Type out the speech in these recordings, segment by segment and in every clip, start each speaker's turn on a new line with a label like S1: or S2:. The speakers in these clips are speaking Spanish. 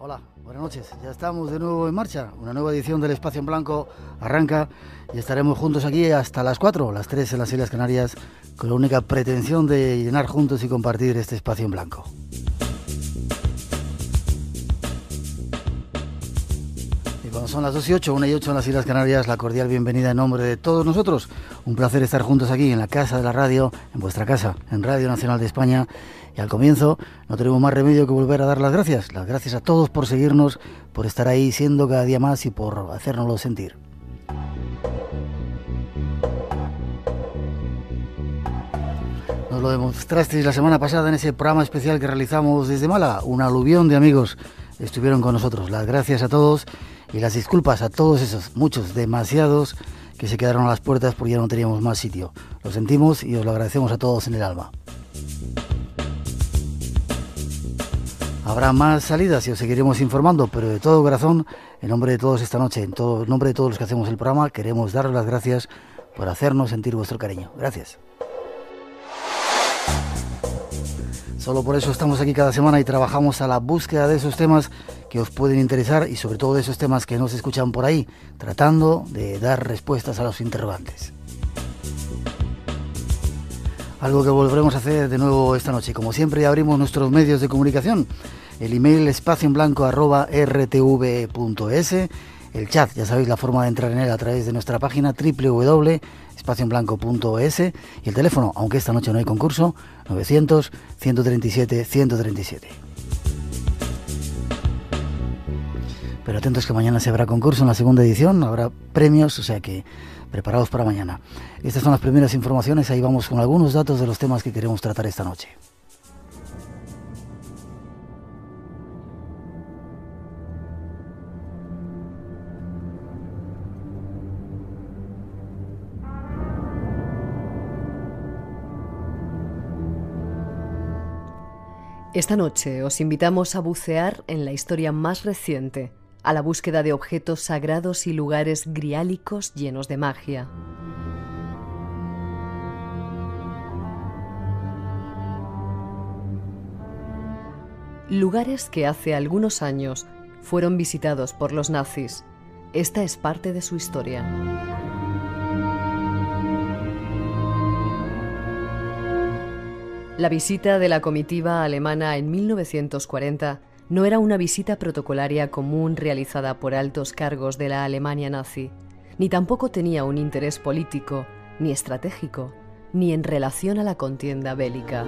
S1: Hola, buenas noches. Ya estamos de nuevo en marcha. Una nueva edición del Espacio en Blanco arranca y estaremos juntos aquí hasta las 4, las 3 en las Islas Canarias, con la única pretensión de llenar juntos y compartir este espacio en blanco. Y Cuando son las 2 y 8, 1 y 8 en las Islas Canarias, la cordial bienvenida en nombre de todos nosotros. Un placer estar juntos aquí en la Casa de la Radio, en vuestra casa, en Radio Nacional de España y al comienzo no tenemos más remedio que volver a dar las gracias. Las gracias a todos por seguirnos, por estar ahí siendo cada día más y por hacérnoslo sentir. Nos lo demostrasteis la semana pasada en ese programa especial que realizamos desde Mala. Un aluvión de amigos estuvieron con nosotros. Las gracias a todos y las disculpas a todos esos, muchos, demasiados, que se quedaron a las puertas porque ya no teníamos más sitio. Lo sentimos y os lo agradecemos a todos en el alma. Habrá más salidas y os seguiremos informando, pero de todo corazón, en nombre de todos esta noche, en todo, nombre de todos los que hacemos el programa, queremos daros las gracias por hacernos sentir vuestro cariño. Gracias. Solo por eso estamos aquí cada semana y trabajamos a la búsqueda de esos temas que os pueden interesar y sobre todo de esos temas que no se escuchan por ahí, tratando de dar respuestas a los interrogantes. Algo que volveremos a hacer de nuevo esta noche. Como siempre abrimos nuestros medios de comunicación el email espacio en blanco arroba e el chat, ya sabéis la forma de entrar en él a través de nuestra página www.espacioenblanco.es y el teléfono, aunque esta noche no hay concurso, 900 137 137. Pero atentos que mañana se habrá concurso en la segunda edición, habrá premios, o sea que preparados para mañana. Estas son las primeras informaciones, ahí vamos con algunos datos de los temas que queremos tratar esta noche.
S2: Esta noche os invitamos a bucear en la historia más reciente, a la búsqueda de objetos sagrados y lugares griálicos llenos de magia. Lugares que hace algunos años fueron visitados por los nazis. Esta es parte de su historia. La visita de la comitiva alemana en 1940 no era una visita protocolaria común realizada por altos cargos de la Alemania nazi, ni tampoco tenía un interés político, ni estratégico, ni en relación a la contienda bélica.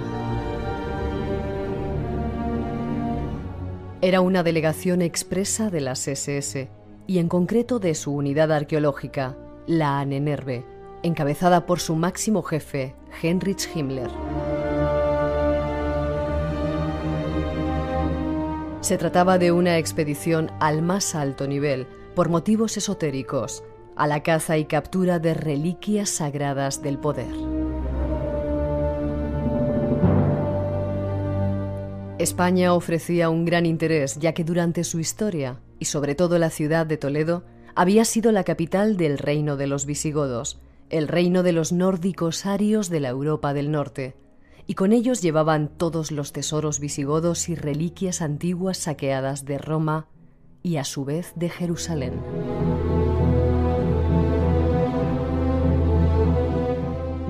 S2: Era una delegación expresa de las SS y en concreto de su unidad arqueológica, la Anenerve, encabezada por su máximo jefe, Heinrich Himmler. Se trataba de una expedición al más alto nivel, por motivos esotéricos, a la caza y captura de reliquias sagradas del poder. España ofrecía un gran interés ya que durante su historia, y sobre todo la ciudad de Toledo, había sido la capital del reino de los visigodos, el reino de los nórdicos arios de la Europa del Norte, y con ellos llevaban todos los tesoros visigodos y reliquias antiguas saqueadas de Roma y a su vez de Jerusalén.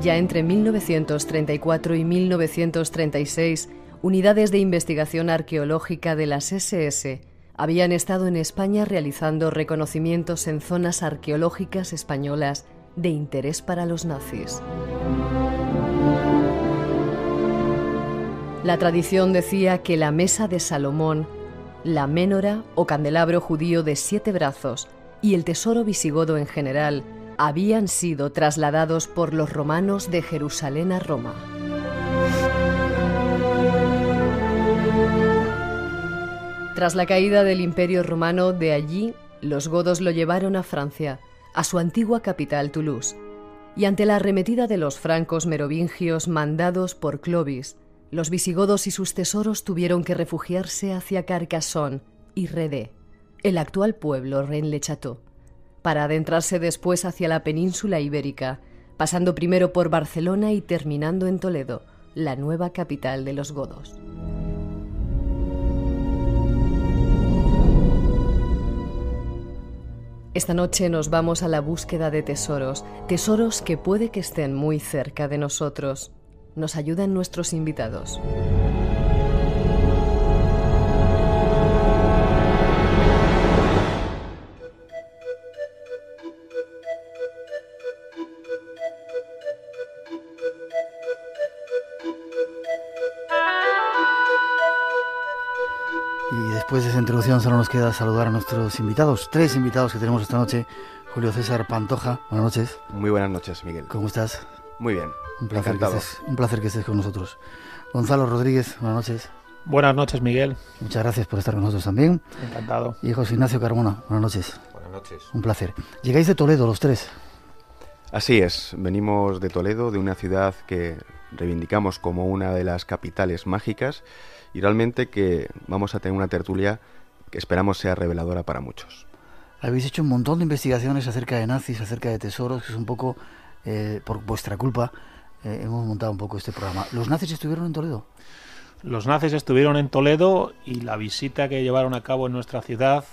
S2: Ya entre 1934 y 1936, unidades de investigación arqueológica de las SS habían estado en España realizando reconocimientos en zonas arqueológicas españolas de interés para los nazis. La tradición decía que la mesa de Salomón, la ménora o candelabro judío de siete brazos y el tesoro visigodo en general habían sido trasladados por los romanos de Jerusalén a Roma. Tras la caída del Imperio romano, de allí los godos lo llevaron a Francia, a su antigua capital Toulouse, y ante la arremetida de los francos merovingios mandados por Clovis, los visigodos y sus tesoros tuvieron que refugiarse hacia Carcassonne y Redé, el actual pueblo rennes le para adentrarse después hacia la península ibérica, pasando primero por Barcelona y terminando en Toledo, la nueva capital de los godos. Esta noche nos vamos a la búsqueda de tesoros, tesoros que puede que estén muy cerca de nosotros nos ayudan nuestros invitados.
S3: Y
S1: después de esa introducción solo nos queda saludar a nuestros invitados, tres invitados que tenemos esta noche. Julio César Pantoja, buenas noches.
S4: Muy buenas noches, Miguel. ¿Cómo
S1: estás? Muy bien. Un placer, que estés, un placer que estés con nosotros. Gonzalo Rodríguez, buenas noches. Buenas noches, Miguel. Muchas gracias por estar con nosotros también. Encantado. Y José Ignacio Carmona, buenas noches. Buenas noches. Un placer. Llegáis de Toledo los tres.
S4: Así es, venimos de Toledo, de una ciudad que reivindicamos como una de las capitales mágicas y realmente que vamos a tener una tertulia que esperamos sea reveladora para muchos.
S1: Habéis hecho un montón de investigaciones acerca de nazis, acerca de tesoros, que es un poco eh, por vuestra culpa, eh, hemos montado un poco este programa. ¿Los nazis estuvieron en
S5: Toledo? Los nazis estuvieron en Toledo y la visita que llevaron a cabo en nuestra ciudad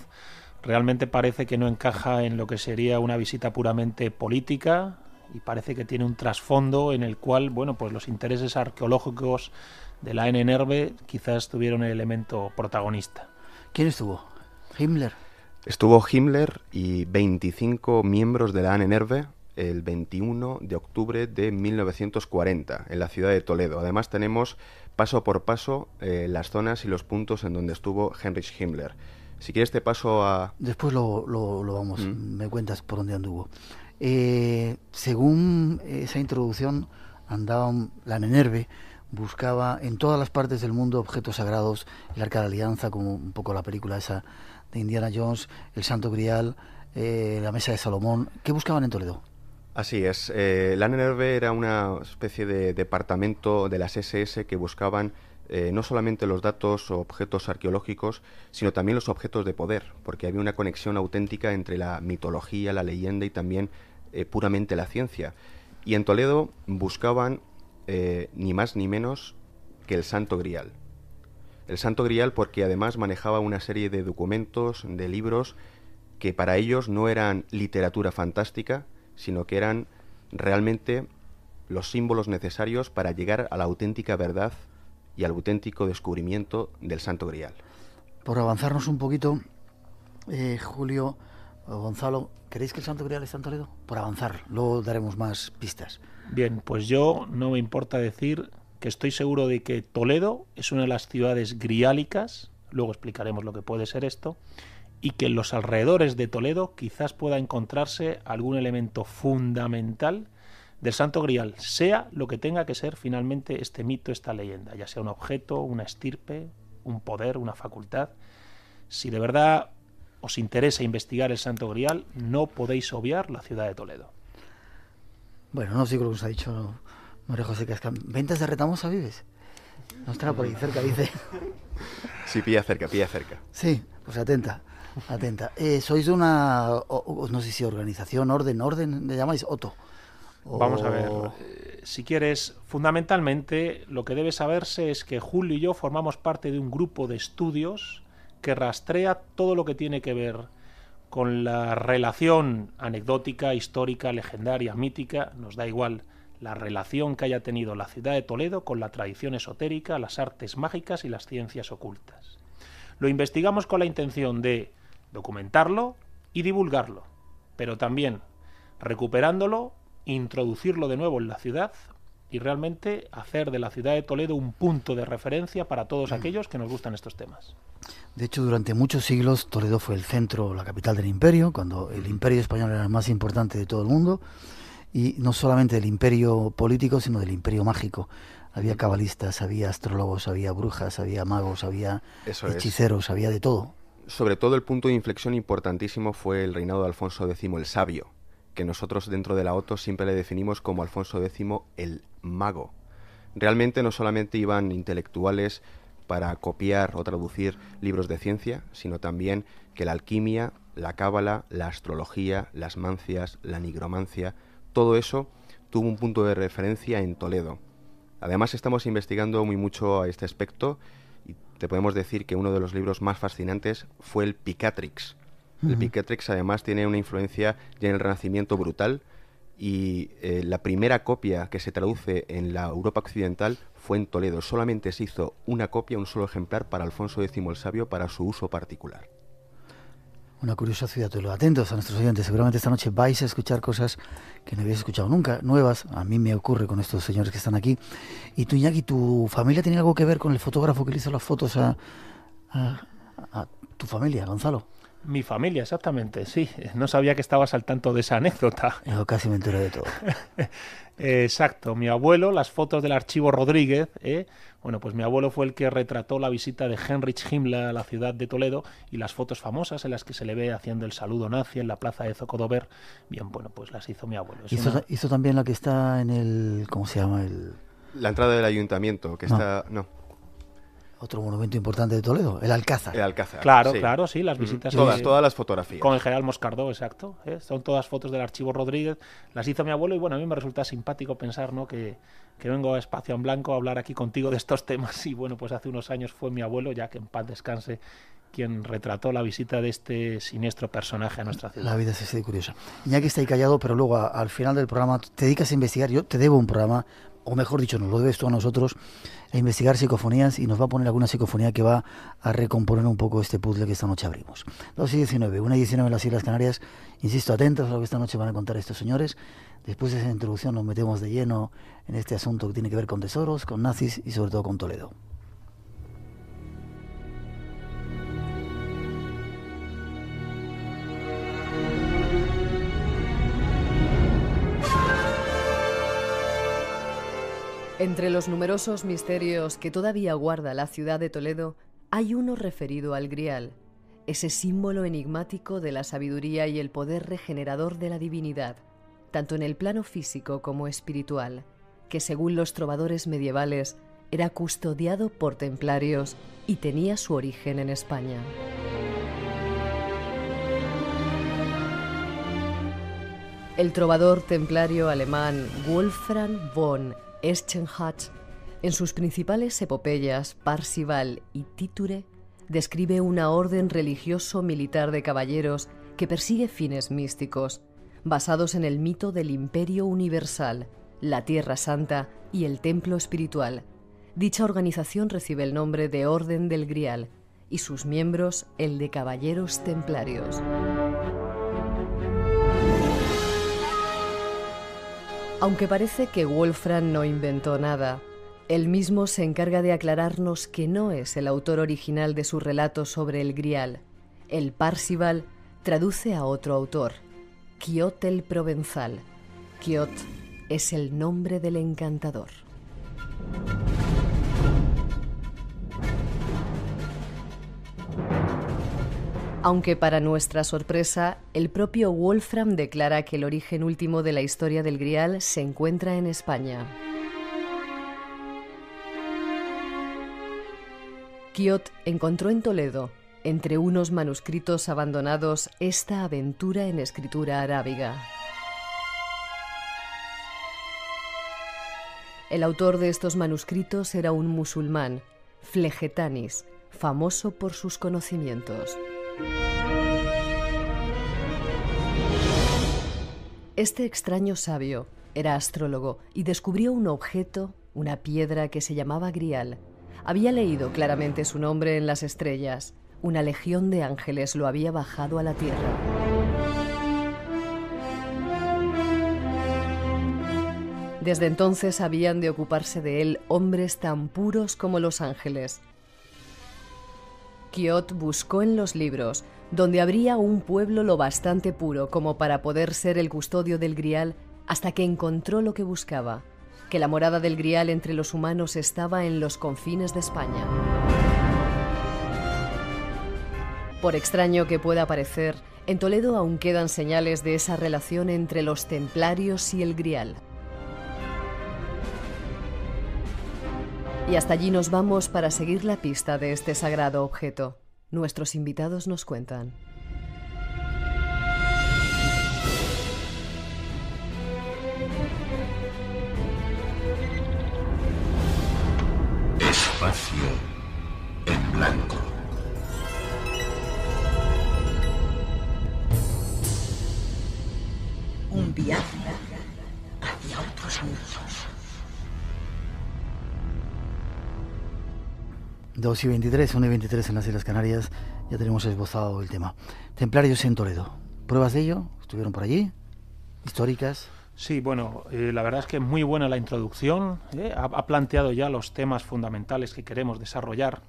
S5: realmente parece que no encaja en lo que sería una visita puramente política y parece que tiene un trasfondo en el cual, bueno, pues los intereses arqueológicos de la NNRB quizás tuvieron el elemento protagonista.
S4: ¿Quién estuvo? Himmler. Estuvo Himmler y 25 miembros de la NNRB el 21 de octubre de 1940 en la ciudad de Toledo. Además tenemos paso por paso eh, las zonas y los puntos en donde estuvo Heinrich Himmler. Si quieres te paso a...
S1: Después lo, vamos, mm. me cuentas por dónde anduvo. Eh, según esa introducción, andaba la Nenerve, buscaba en todas las partes del mundo objetos sagrados, el Arca de la Alianza, como un poco la película esa de Indiana Jones, el Santo Grial, eh, la Mesa de Salomón. ¿Qué buscaban en Toledo?
S4: Así es. Eh, la era una especie de departamento de las SS que buscaban eh, no solamente los datos o objetos arqueológicos, sino también los objetos de poder, porque había una conexión auténtica entre la mitología, la leyenda y también eh, puramente la ciencia. Y en Toledo buscaban eh, ni más ni menos que el Santo Grial. El Santo Grial porque además manejaba una serie de documentos, de libros, que para ellos no eran literatura fantástica, sino que eran realmente los símbolos necesarios para llegar a la auténtica verdad y al auténtico descubrimiento del Santo Grial.
S1: Por avanzarnos un poquito, eh, Julio, Gonzalo, ¿queréis que el Santo Grial está en Toledo?
S5: Por avanzar, luego daremos más pistas. Bien, pues yo no me importa decir que estoy seguro de que Toledo es una de las ciudades griálicas, luego explicaremos lo que puede ser esto, y que en los alrededores de Toledo quizás pueda encontrarse algún elemento fundamental del Santo Grial, sea lo que tenga que ser finalmente este mito, esta leyenda, ya sea un objeto, una estirpe, un poder, una facultad. Si de verdad os interesa investigar el Santo Grial, no podéis obviar la ciudad de
S4: Toledo.
S1: Bueno, no sé cómo os ha dicho María José Cascán. ¿Ventas de a vives? No está por ahí cerca, dice.
S4: Sí, pilla cerca, pilla cerca.
S1: Sí, pues atenta. Atenta. Eh, sois de una, no sé si organización, orden, orden, le llamáis Otto.
S5: Vamos a ver. Si quieres, fundamentalmente lo que debe saberse es que Julio y yo formamos parte de un grupo de estudios que rastrea todo lo que tiene que ver con la relación anecdótica, histórica, legendaria, mítica, nos da igual la relación que haya tenido la ciudad de Toledo con la tradición esotérica, las artes mágicas y las ciencias ocultas. Lo investigamos con la intención de documentarlo y divulgarlo, pero también recuperándolo, introducirlo de nuevo en la ciudad y realmente hacer de la ciudad de Toledo un punto de referencia para todos aquellos que nos gustan estos temas.
S1: De hecho, durante muchos siglos Toledo fue el centro, la capital del imperio, cuando el imperio español era el más importante de todo el mundo, y no solamente del imperio político, sino del imperio mágico. Había cabalistas, había astrólogos, había brujas, había magos, había hechiceros, había de todo
S4: sobre todo el punto de inflexión importantísimo fue el reinado de Alfonso X el Sabio, que nosotros dentro de la OTO siempre le definimos como Alfonso X el Mago. Realmente no solamente iban intelectuales para copiar o traducir libros de ciencia, sino también que la alquimia, la cábala, la astrología, las mancias, la nigromancia, todo eso tuvo un punto de referencia en Toledo. Además estamos investigando muy mucho a este aspecto y te podemos decir que uno de los libros más fascinantes fue el Picatrix. El Picatrix además tiene una influencia ya en el Renacimiento brutal y eh, la primera copia que se traduce en la Europa occidental fue en Toledo. Solamente se hizo una copia, un solo ejemplar para Alfonso X el Sabio para su uso particular
S1: una curiosa ciudad. Lo atentos a nuestros oyentes. Seguramente esta noche vais a escuchar cosas que no habéis escuchado nunca, nuevas. A mí me ocurre con estos señores que están aquí. Y tú, Iñaki, ¿tu familia tiene algo que ver con el fotógrafo que le hizo las fotos a,
S5: tu familia, Gonzalo? Mi familia, exactamente, sí. No sabía que estabas al tanto de esa anécdota. casi me entero de todo. exacto, mi abuelo, las fotos del archivo Rodríguez, ¿eh? bueno, pues mi abuelo fue el que retrató la visita de Heinrich Himmler a la ciudad de Toledo y las fotos famosas en las que se le ve haciendo el saludo nazi en la plaza de Zocodover. Bien, bueno, pues
S4: las hizo mi abuelo. Hizo,
S1: también la que está en el, ¿cómo se llama?
S4: La entrada del ayuntamiento, que está... No
S1: otro monumento importante de Toledo, el Alcázar. El Alcázar. Claro, claro, sí, las mm, visitas. todas, todas las fotografías.
S5: Con el general Moscardó, exacto. ¿eh? Son todas fotos del archivo Rodríguez. Las hizo mi abuelo y bueno, a mí me resulta simpático pensar ¿no? que, que vengo a Espacio en Blanco a hablar aquí contigo de estos temas. Y bueno, pues hace unos años fue mi abuelo, ya que en paz descanse, quien retrató la visita de este siniestro personaje a nuestra ciudad. La vida
S1: es así de curiosa. que está ahí callado, pero luego al final del programa te dedicas a investigar. Yo te debo un programa o mejor dicho, nos lo debes tú a nosotros, a investigar psicofonías y nos va a poner alguna psicofonía que va a recomponer un poco este puzzle que esta noche abrimos. 2 y 19, 1 y 19 en las Islas Canarias. Insisto, atentos a lo que esta noche van a contar estos señores. Después de esa introducción nos metemos de lleno en este asunto que tiene que ver con tesoros, con nazis y sobre todo con Toledo.
S2: Entre los numerosos misterios que todavía guarda la ciudad de Toledo, hay uno referido al grial, ese símbolo enigmático de la sabiduría y el poder regenerador de la divinidad, tanto en el plano físico como espiritual, que según los trovadores medievales era custodiado por templarios y tenía su origen en España. El trovador templario alemán Wolfram von Eschenhatz, en sus principales epopeyas Parsival y Títure, describe una orden religioso-militar de caballeros que persigue fines místicos, basados en el mito del imperio universal, la Tierra Santa y el templo espiritual. Dicha organización recibe el nombre de Orden del Grial y sus miembros el de Caballeros Templarios. Aunque parece que Wolfram no inventó nada, él mismo se encarga de aclararnos que no es el autor original de su relato sobre el Grial. El Parsival traduce a otro autor, Quiot el Provenzal. kiot es el nombre del encantador. Aunque para nuestra sorpresa, el propio Wolfram declara que el origen último de la historia del Grial se encuentra en España. Kiot encontró en Toledo, entre unos manuscritos abandonados, esta aventura en escritura arábiga. El autor de estos manuscritos era un musulmán, Flegetanis, famoso por sus conocimientos. Este extraño sabio era astrólogo y descubrió un objeto, una piedra que se llamaba Grial. Había leído claramente su nombre en las estrellas. Una legión de ángeles lo había bajado a la Tierra. Desde entonces habían de ocuparse de él hombres tan puros como los ángeles, Quiot buscó en los libros donde habría un pueblo lo bastante puro como para poder ser el custodio del Grial hasta que encontró lo que buscaba, que la morada del Grial entre los humanos estaba en los confines de España. Por extraño que pueda parecer, en Toledo aún quedan señales de esa relación entre los templarios y el Grial. Y hasta allí nos vamos para seguir la pista de este sagrado objeto. Nuestros invitados nos cuentan.
S3: Espacio en blanco.
S2: Un viaje hacia otros mundos.
S1: 2 y 23, 1 y 23 en las Islas Canarias, ya tenemos esbozado el tema. Templarios en Toledo. ¿Pruebas de ello? ¿Estuvieron por allí?
S5: ¿Históricas? Sí, bueno, eh, la verdad es que es muy buena la introducción. ¿eh? Ha, planteado ya los temas fundamentales que queremos desarrollar.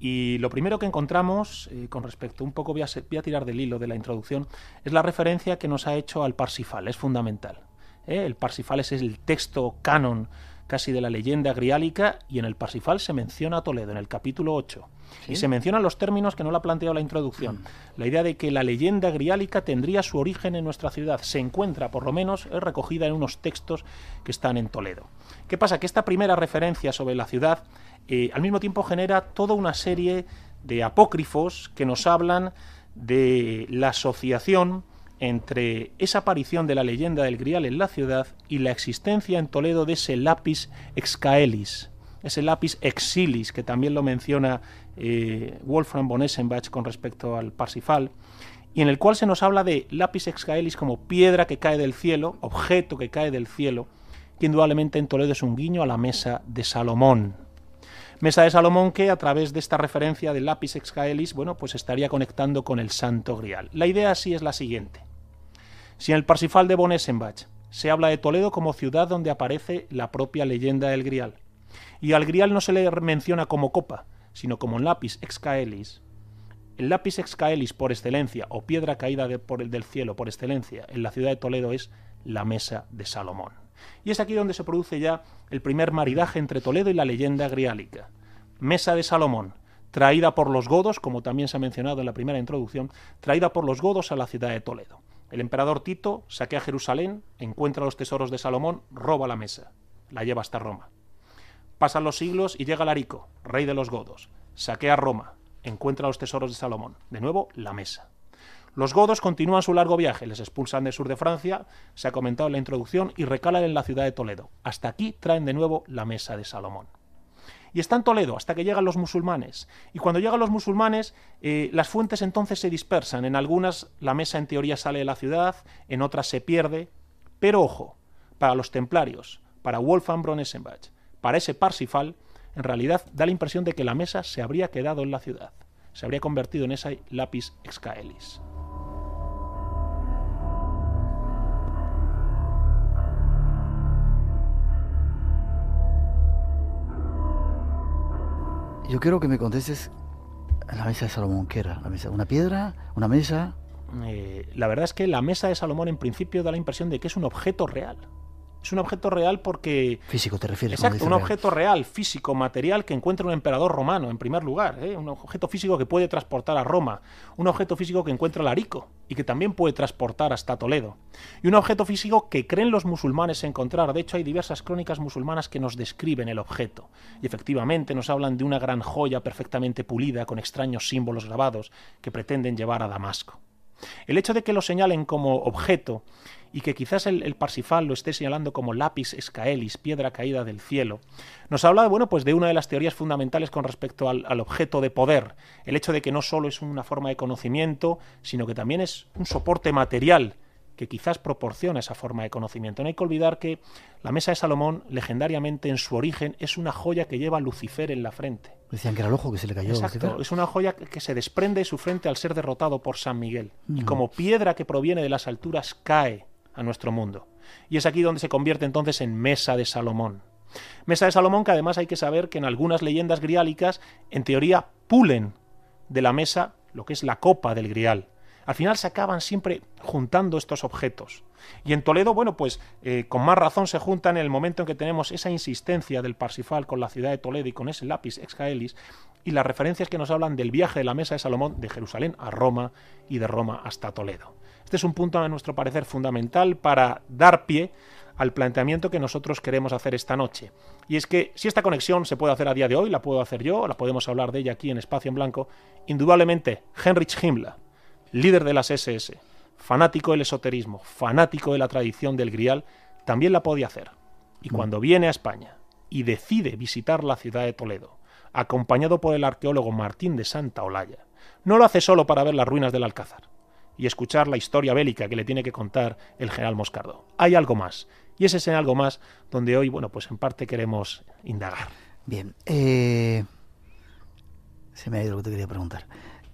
S5: Y lo primero que encontramos, eh, con respecto, un poco voy a, voy a, tirar del hilo de la introducción, es la referencia que nos ha hecho al Parsifal, es fundamental. El Parsifal es el texto canon casi de la leyenda griálica, y en el Parsifal se menciona Toledo, en el capítulo 8. Y se mencionan los términos que no la ha planteado la introducción. Mm. La idea de que la leyenda griálica tendría su origen en nuestra ciudad se encuentra, por lo menos, es recogida en unos textos que están en Toledo. ¿Qué pasa? Que esta primera referencia sobre la ciudad eh, al mismo tiempo genera toda una serie de apócrifos que nos hablan de la asociación entre esa aparición de la leyenda del Grial en la ciudad y la existencia en Toledo de ese lápiz excaelis, ese lápiz exilis, que también lo menciona eh, Wolfram von Essenbach con respecto al Parsifal, y en el cual se nos habla de lápiz excaelis como piedra que cae del cielo, objeto que cae del cielo, que indudablemente en Toledo es un guiño a la mesa de Salomón. Mesa de Salomón que a través de esta referencia del lápiz excaelis, bueno, pues estaría conectando con el Santo Grial. La idea así es la siguiente. Si en el Parsifal de Bonesenbach se habla de Toledo como ciudad donde aparece la propia leyenda del Grial, y al Grial no se le menciona como copa, sino como un lápiz excaelis, el lápiz excaelis por excelencia o piedra caída del cielo por excelencia en la ciudad de Toledo es la mesa de Salomón. Y es aquí donde se produce ya el primer maridaje entre Toledo y la leyenda griálica. Mesa de Salomón, traída por los godos, como también se ha mencionado en la primera introducción, traída por los godos a la ciudad de Toledo. El emperador Tito saquea Jerusalén, encuentra los tesoros de Salomón, roba la mesa, la lleva hasta Roma. Pasan los siglos y llega Larico, rey de los godos, saquea Roma, encuentra los tesoros de Salomón, de nuevo la mesa. Los godos continúan su largo viaje, les expulsan del sur de Francia, se ha comentado en la introducción, y recalan en la ciudad de Toledo. Hasta aquí traen de nuevo la mesa de Salomón y está en Toledo hasta que llegan los musulmanes. Y cuando llegan los musulmanes, eh, las fuentes entonces se dispersan. En algunas la mesa en teoría sale de la ciudad, en otras se pierde. Pero ojo, para los templarios, para Wolfgang Bronesenbach, para ese Parsifal, en realidad da la impresión de que la mesa se habría quedado en la ciudad, se habría convertido en ese lápiz excaelis.
S1: yo quiero que me contestes la mesa de Salomón, ¿qué era? ¿La mesa? ¿Una piedra? ¿Una mesa?
S5: Eh, la verdad es que la mesa de Salomón en principio da la impresión de que es un objeto real. Es un objeto real porque... Físico te refieres. Exacto, un objeto real, físico, material, que encuentra un emperador romano, en primer lugar. ¿eh? Un objeto físico que puede transportar a Roma. Un objeto físico que encuentra Larico y que también puede transportar hasta Toledo. Y un objeto físico que creen los musulmanes encontrar. De hecho, hay diversas crónicas musulmanas que nos describen el objeto. Y efectivamente nos hablan de una gran joya perfectamente pulida con extraños símbolos grabados que pretenden llevar a Damasco. El hecho de que lo señalen como objeto y que quizás el, Parsifal lo esté señalando como lápiz escaelis, piedra caída del cielo, nos habla bueno, pues de una de las teorías fundamentales con respecto al, objeto de poder, el hecho de que no solo es una forma de conocimiento, sino que también es un soporte material que quizás proporciona esa forma de conocimiento. No hay que olvidar que la mesa de Salomón, legendariamente en su origen, es una joya que lleva Lucifer en la frente.
S1: Decían que era el ojo que se le cayó. Exacto,
S5: es una joya que se desprende de su frente al ser derrotado por San Miguel. Y mm. como piedra que proviene de las alturas cae a nuestro mundo. Y es aquí donde se convierte entonces en Mesa de Salomón. Mesa de Salomón que además hay que saber que en algunas leyendas griálicas, en teoría, pulen de la mesa lo que es la copa del grial. Al final se acaban siempre juntando estos objetos. Y en Toledo, bueno, pues eh, con más razón se juntan en el momento en que tenemos esa insistencia del Parsifal con la ciudad de Toledo y con ese lápiz excaelis, y las referencias que nos hablan del viaje de la mesa de Salomón de Jerusalén a Roma y de Roma hasta Toledo. Este es un punto a nuestro parecer fundamental para dar pie al planteamiento que nosotros queremos hacer esta noche. Y es que si esta conexión se puede hacer a día de hoy, la puedo hacer yo, la podemos hablar de ella aquí en Espacio en Blanco, indudablemente Heinrich Himmler, líder de las SS, fanático del esoterismo, fanático de la tradición del Grial, también la podía hacer. Y mm. cuando viene a España y decide visitar la ciudad de Toledo, acompañado por el arqueólogo Martín de Santa Olalla. No lo hace solo para ver las ruinas del Alcázar y escuchar la historia bélica que le tiene que contar el general Moscardo. Hay algo más, y ese es en algo más donde hoy, bueno, pues en parte queremos indagar.
S1: Bien, eh, se me ha ido lo que te quería preguntar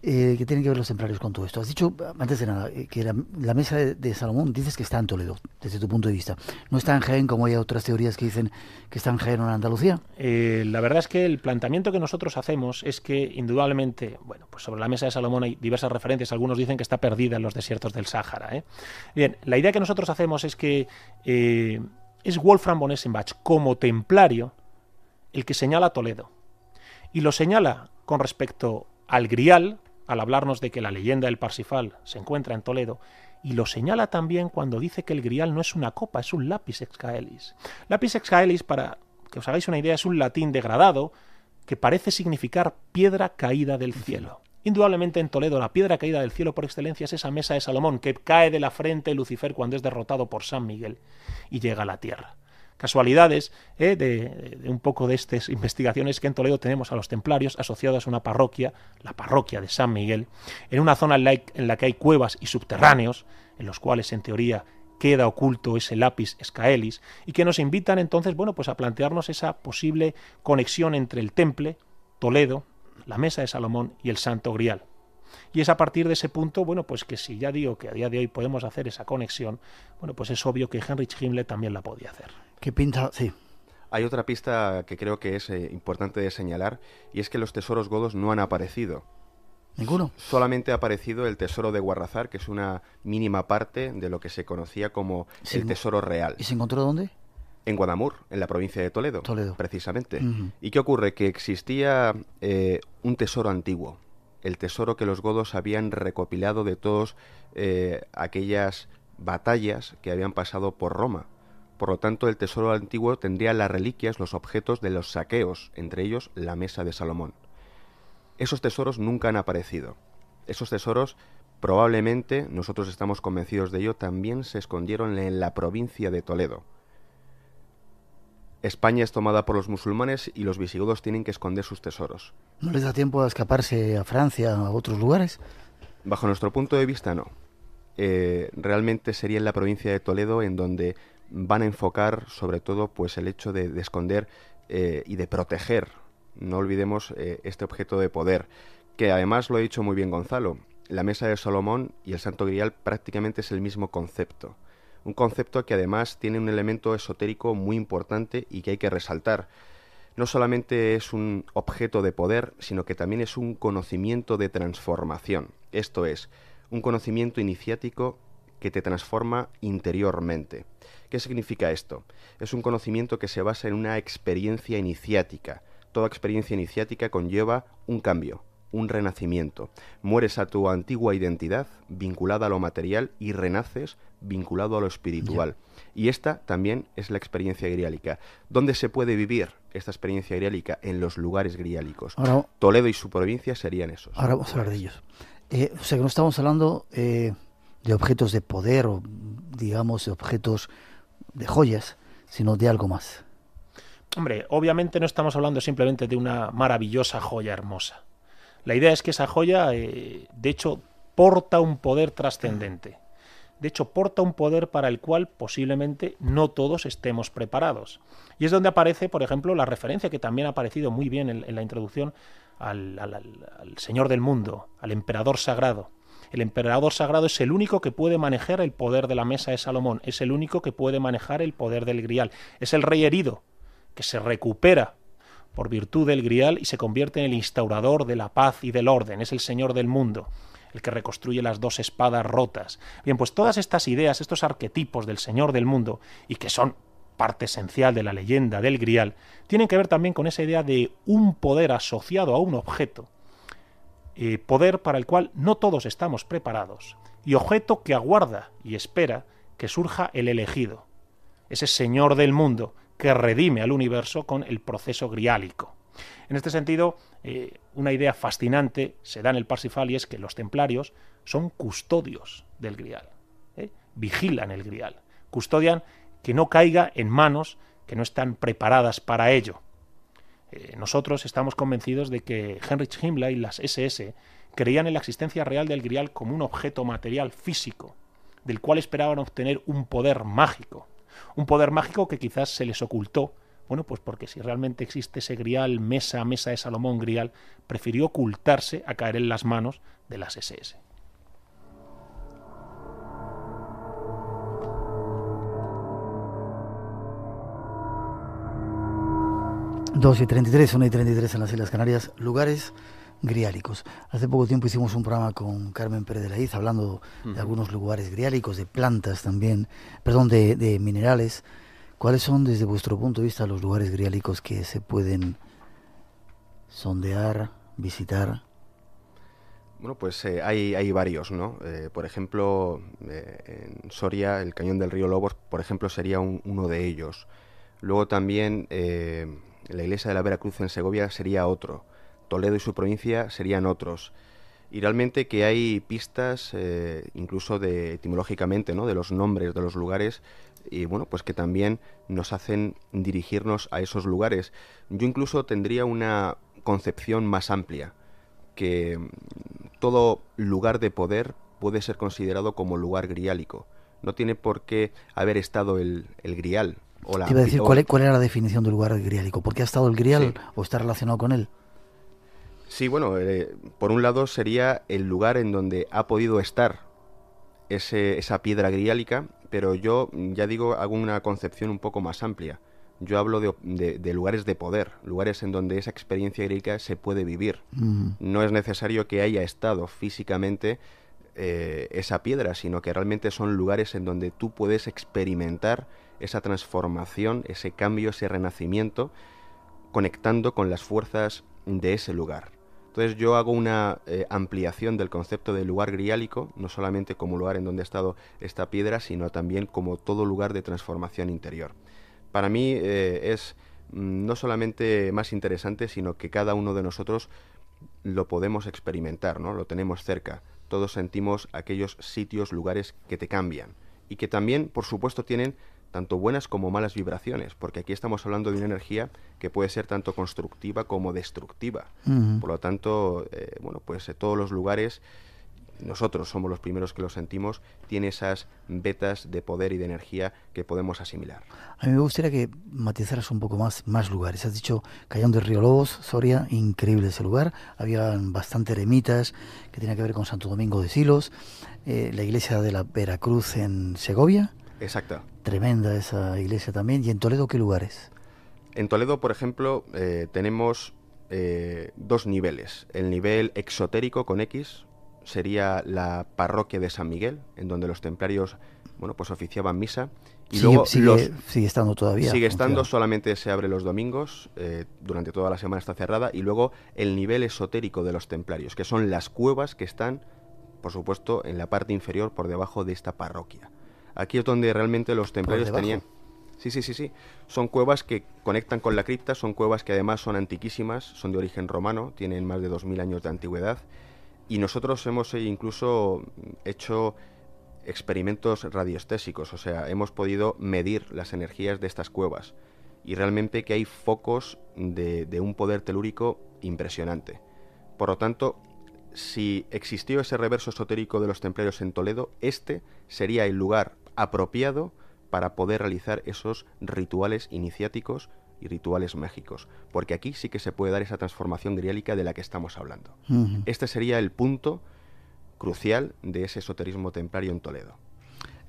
S1: eh, que tienen que ver los templarios con todo esto. Has dicho, antes de nada, eh, que la, mesa de, Salomón dices que está en Toledo, desde tu punto de vista. ¿No está en Jaén como hay otras teorías que dicen que está en Jaén o en Andalucía?
S5: Eh, la verdad es que el planteamiento que nosotros hacemos es que indudablemente, bueno, pues sobre la mesa de Salomón hay diversas referencias. Algunos dicen que está perdida en los desiertos del Sáhara. ¿eh? Bien, la idea que nosotros hacemos es que es Wolfram von Essenbach como templario el que señala Toledo. Y lo señala con respecto al Grial, al hablarnos de que la leyenda del Parsifal se encuentra en Toledo, y lo señala también cuando dice que el grial no es una copa, es un lápiz excaelis. Lápiz excaelis, para que os hagáis una idea, es un latín degradado que parece significar piedra caída del cielo. Indudablemente en Toledo la piedra caída del cielo por excelencia es esa mesa de Salomón que cae de la frente de Lucifer cuando es derrotado por San Miguel y llega a la tierra casualidades eh, de, un poco de estas investigaciones que en Toledo tenemos a los templarios asociados a una parroquia, la parroquia de San Miguel, en una zona en la, en la que hay cuevas y subterráneos, en los cuales en teoría queda oculto ese lápiz Scaelis, y que nos invitan entonces, bueno, pues a plantearnos esa posible conexión entre el temple, Toledo, la mesa de Salomón y el Santo Grial. Y es a partir de ese punto, bueno, pues que si ya digo que a día de hoy podemos hacer esa conexión, bueno, pues es obvio que Heinrich Himmler también la podía hacer pinta,
S4: Hay otra pista que creo que es eh, importante de señalar y es que los tesoros godos no han aparecido. Ninguno. Solamente ha aparecido el tesoro de Guarrazar, que es una mínima parte de lo que se conocía como el tesoro real. ¿Y se encontró dónde? En Guadamur, en la provincia de Toledo. Toledo. Precisamente. ¿Y qué ocurre? Que existía eh, un tesoro antiguo, el tesoro que los godos habían recopilado de todas eh, aquellas batallas que habían pasado por Roma por lo tanto, el tesoro antiguo tendría las reliquias, los objetos de los saqueos, entre ellos la mesa de Salomón. Esos tesoros nunca han aparecido. Esos tesoros probablemente, nosotros estamos convencidos de ello, también se escondieron en la provincia de Toledo. España es tomada por los musulmanes y los visigodos tienen que esconder sus tesoros.
S1: ¿No les da tiempo a escaparse a Francia, o a otros
S4: lugares? Bajo nuestro punto de vista, no. Eh, realmente sería en la provincia de Toledo en donde van a enfocar sobre todo pues el hecho de, esconder eh, y de proteger no olvidemos eh, este objeto de poder que además lo ha dicho muy bien Gonzalo la mesa de Salomón y el Santo Grial prácticamente es el mismo concepto un concepto que además tiene un elemento esotérico muy importante y que hay que resaltar no solamente es un objeto de poder sino que también es un conocimiento de transformación esto es un conocimiento iniciático que te transforma interiormente. ¿Qué significa esto? Es un conocimiento que se basa en una experiencia iniciática. Toda experiencia iniciática conlleva un cambio, un renacimiento. Mueres a tu antigua identidad vinculada a lo material y renaces vinculado a lo espiritual. Y esta también es la experiencia griálica. ¿Dónde se puede vivir esta experiencia griálica? En los lugares griálicos. Toledo y su provincia serían esos. Ahora vamos a hablar de
S3: ellos.
S1: Eh, o sea que no estamos hablando... Eh, de objetos de poder o, digamos, de objetos de joyas, sino de algo más.
S5: Hombre, obviamente no estamos hablando simplemente de una maravillosa joya hermosa. La idea es que esa joya, eh, de hecho, porta un poder trascendente. De hecho, porta un poder para el cual posiblemente no todos estemos preparados. Y es donde aparece, por ejemplo, la referencia que también ha aparecido muy bien en, la introducción al Señor del Mundo, al Emperador Sagrado. El emperador sagrado es el único que puede manejar el poder de la mesa de Salomón, es el único que puede manejar el poder del grial, es el rey herido, que se recupera por virtud del grial y se convierte en el instaurador de la paz y del orden, es el señor del mundo el que reconstruye las dos espadas rotas. Bien, pues todas estas ideas, estos arquetipos del Señor del mundo, y que son parte esencial de la leyenda del Grial, tienen que ver también con esa idea de un poder asociado a un objeto eh, poder para el cual no todos estamos preparados y objeto que aguarda y espera que surja el elegido, ese Señor del mundo que redime al universo con el proceso griálico. En este sentido, eh, una idea fascinante se da en el Parsifal y es que los templarios son custodios del grial, ¿eh? vigilan el grial, custodian que no caiga en manos que no están preparadas para ello. Eh, nosotros estamos convencidos de que Heinrich Himmler y las SS creían en la existencia real del Grial como un objeto material físico, del cual esperaban obtener un poder mágico. Un poder mágico que quizás se les ocultó. Bueno, pues porque si realmente existe ese Grial, Mesa, Mesa de Salomón Grial, prefirió ocultarse a caer en las manos de las SS.
S1: 2 y 33, 1 y 33 en las Islas Canarias, lugares griálicos. Hace poco tiempo hicimos un programa con Carmen Pérez de la Iz hablando de algunos lugares griálicos, de plantas también, perdón, de, minerales. ¿Cuáles son desde vuestro punto de vista los lugares griálicos que se pueden sondear, visitar?
S4: Bueno, pues eh, hay, hay, varios, ¿no? Eh, por ejemplo, eh, en Soria, el cañón del río Lobos, por ejemplo, sería uno de ellos. Luego también la iglesia de la Veracruz en Segovia sería otro, Toledo y su provincia serían otros. Y realmente que hay pistas, eh, incluso de etimológicamente, ¿no? de los nombres de los lugares, y bueno, pues que también nos hacen dirigirnos a esos lugares. Yo incluso tendría una concepción más amplia, que mm, todo lugar de poder puede ser considerado como lugar griálico. No tiene por qué haber estado el grial te iba a decir, e-, ¿cuál,
S1: era la definición del lugar griálico? ¿Por qué ha estado el grial o está relacionado con él?
S4: Sí, bueno, eh, por un lado sería el lugar en donde ha podido estar esa piedra griálica, pero yo ya digo, hago una concepción un poco más amplia. Yo hablo de, lugares de poder, lugares en donde esa experiencia griálica se puede vivir. Mm. No es necesario que haya estado físicamente eh, esa piedra, sino que realmente son lugares en donde tú puedes experimentar esa transformación, ese cambio, ese renacimiento, conectando con las fuerzas de ese lugar. Entonces yo hago una eh, ampliación del concepto de lugar griálico, no solamente como lugar en donde ha estado esta piedra, sino también como todo lugar de transformación interior. Para mí eh, es mm, no solamente más interesante, sino que cada uno de nosotros lo podemos experimentar, ¿no? Lo tenemos cerca. Todos sentimos aquellos sitios, lugares que te cambian y que también, por supuesto, tienen tanto buenas como malas vibraciones, porque aquí estamos hablando de una energía que puede ser tanto constructiva como destructiva. Por lo tanto, eh, bueno, pues eh, todos los lugares, nosotros somos los primeros que lo sentimos, tiene esas vetas de poder y de energía que podemos asimilar.
S1: A mí me gustaría que matizaras un poco más más lugares. Has dicho Cayón de Río Lobos, Soria, increíble ese lugar. Había bastantes eremitas que tiene que ver con Santo Domingo de Silos, eh, la iglesia de la Veracruz en Segovia. Exacto tremenda esa iglesia también. ¿Y en Toledo qué lugares?
S4: En Toledo, por ejemplo, eh, tenemos eh, dos niveles. El nivel exotérico con X sería la parroquia de San Miguel, en donde los templarios bueno, pues oficiaban misa. Y sigue, luego
S1: estando todavía. Sigue estando,
S4: solamente se abre los domingos, eh, durante toda la semana está cerrada. Y luego el nivel esotérico de los templarios, que son las cuevas que están, por supuesto, en la parte inferior, por debajo de esta parroquia. Aquí es donde realmente los templarios tenían... Sí, sí, sí, sí. Son cuevas que conectan con la cripta, son cuevas que además son antiquísimas, son de origen romano, tienen más de 2.000 años de antigüedad. Y nosotros hemos eh, incluso hecho experimentos radiestésicos, o sea, hemos podido medir las energías de estas cuevas. Y realmente que hay focos de, de un poder telúrico impresionante. Por lo tanto, si existió ese reverso esotérico de los templarios en Toledo, este sería el lugar apropiado para poder realizar esos rituales iniciáticos y rituales mágicos, porque aquí sí que se puede dar esa transformación griálica de la que estamos hablando. Este sería el punto crucial de ese esoterismo templario en Toledo.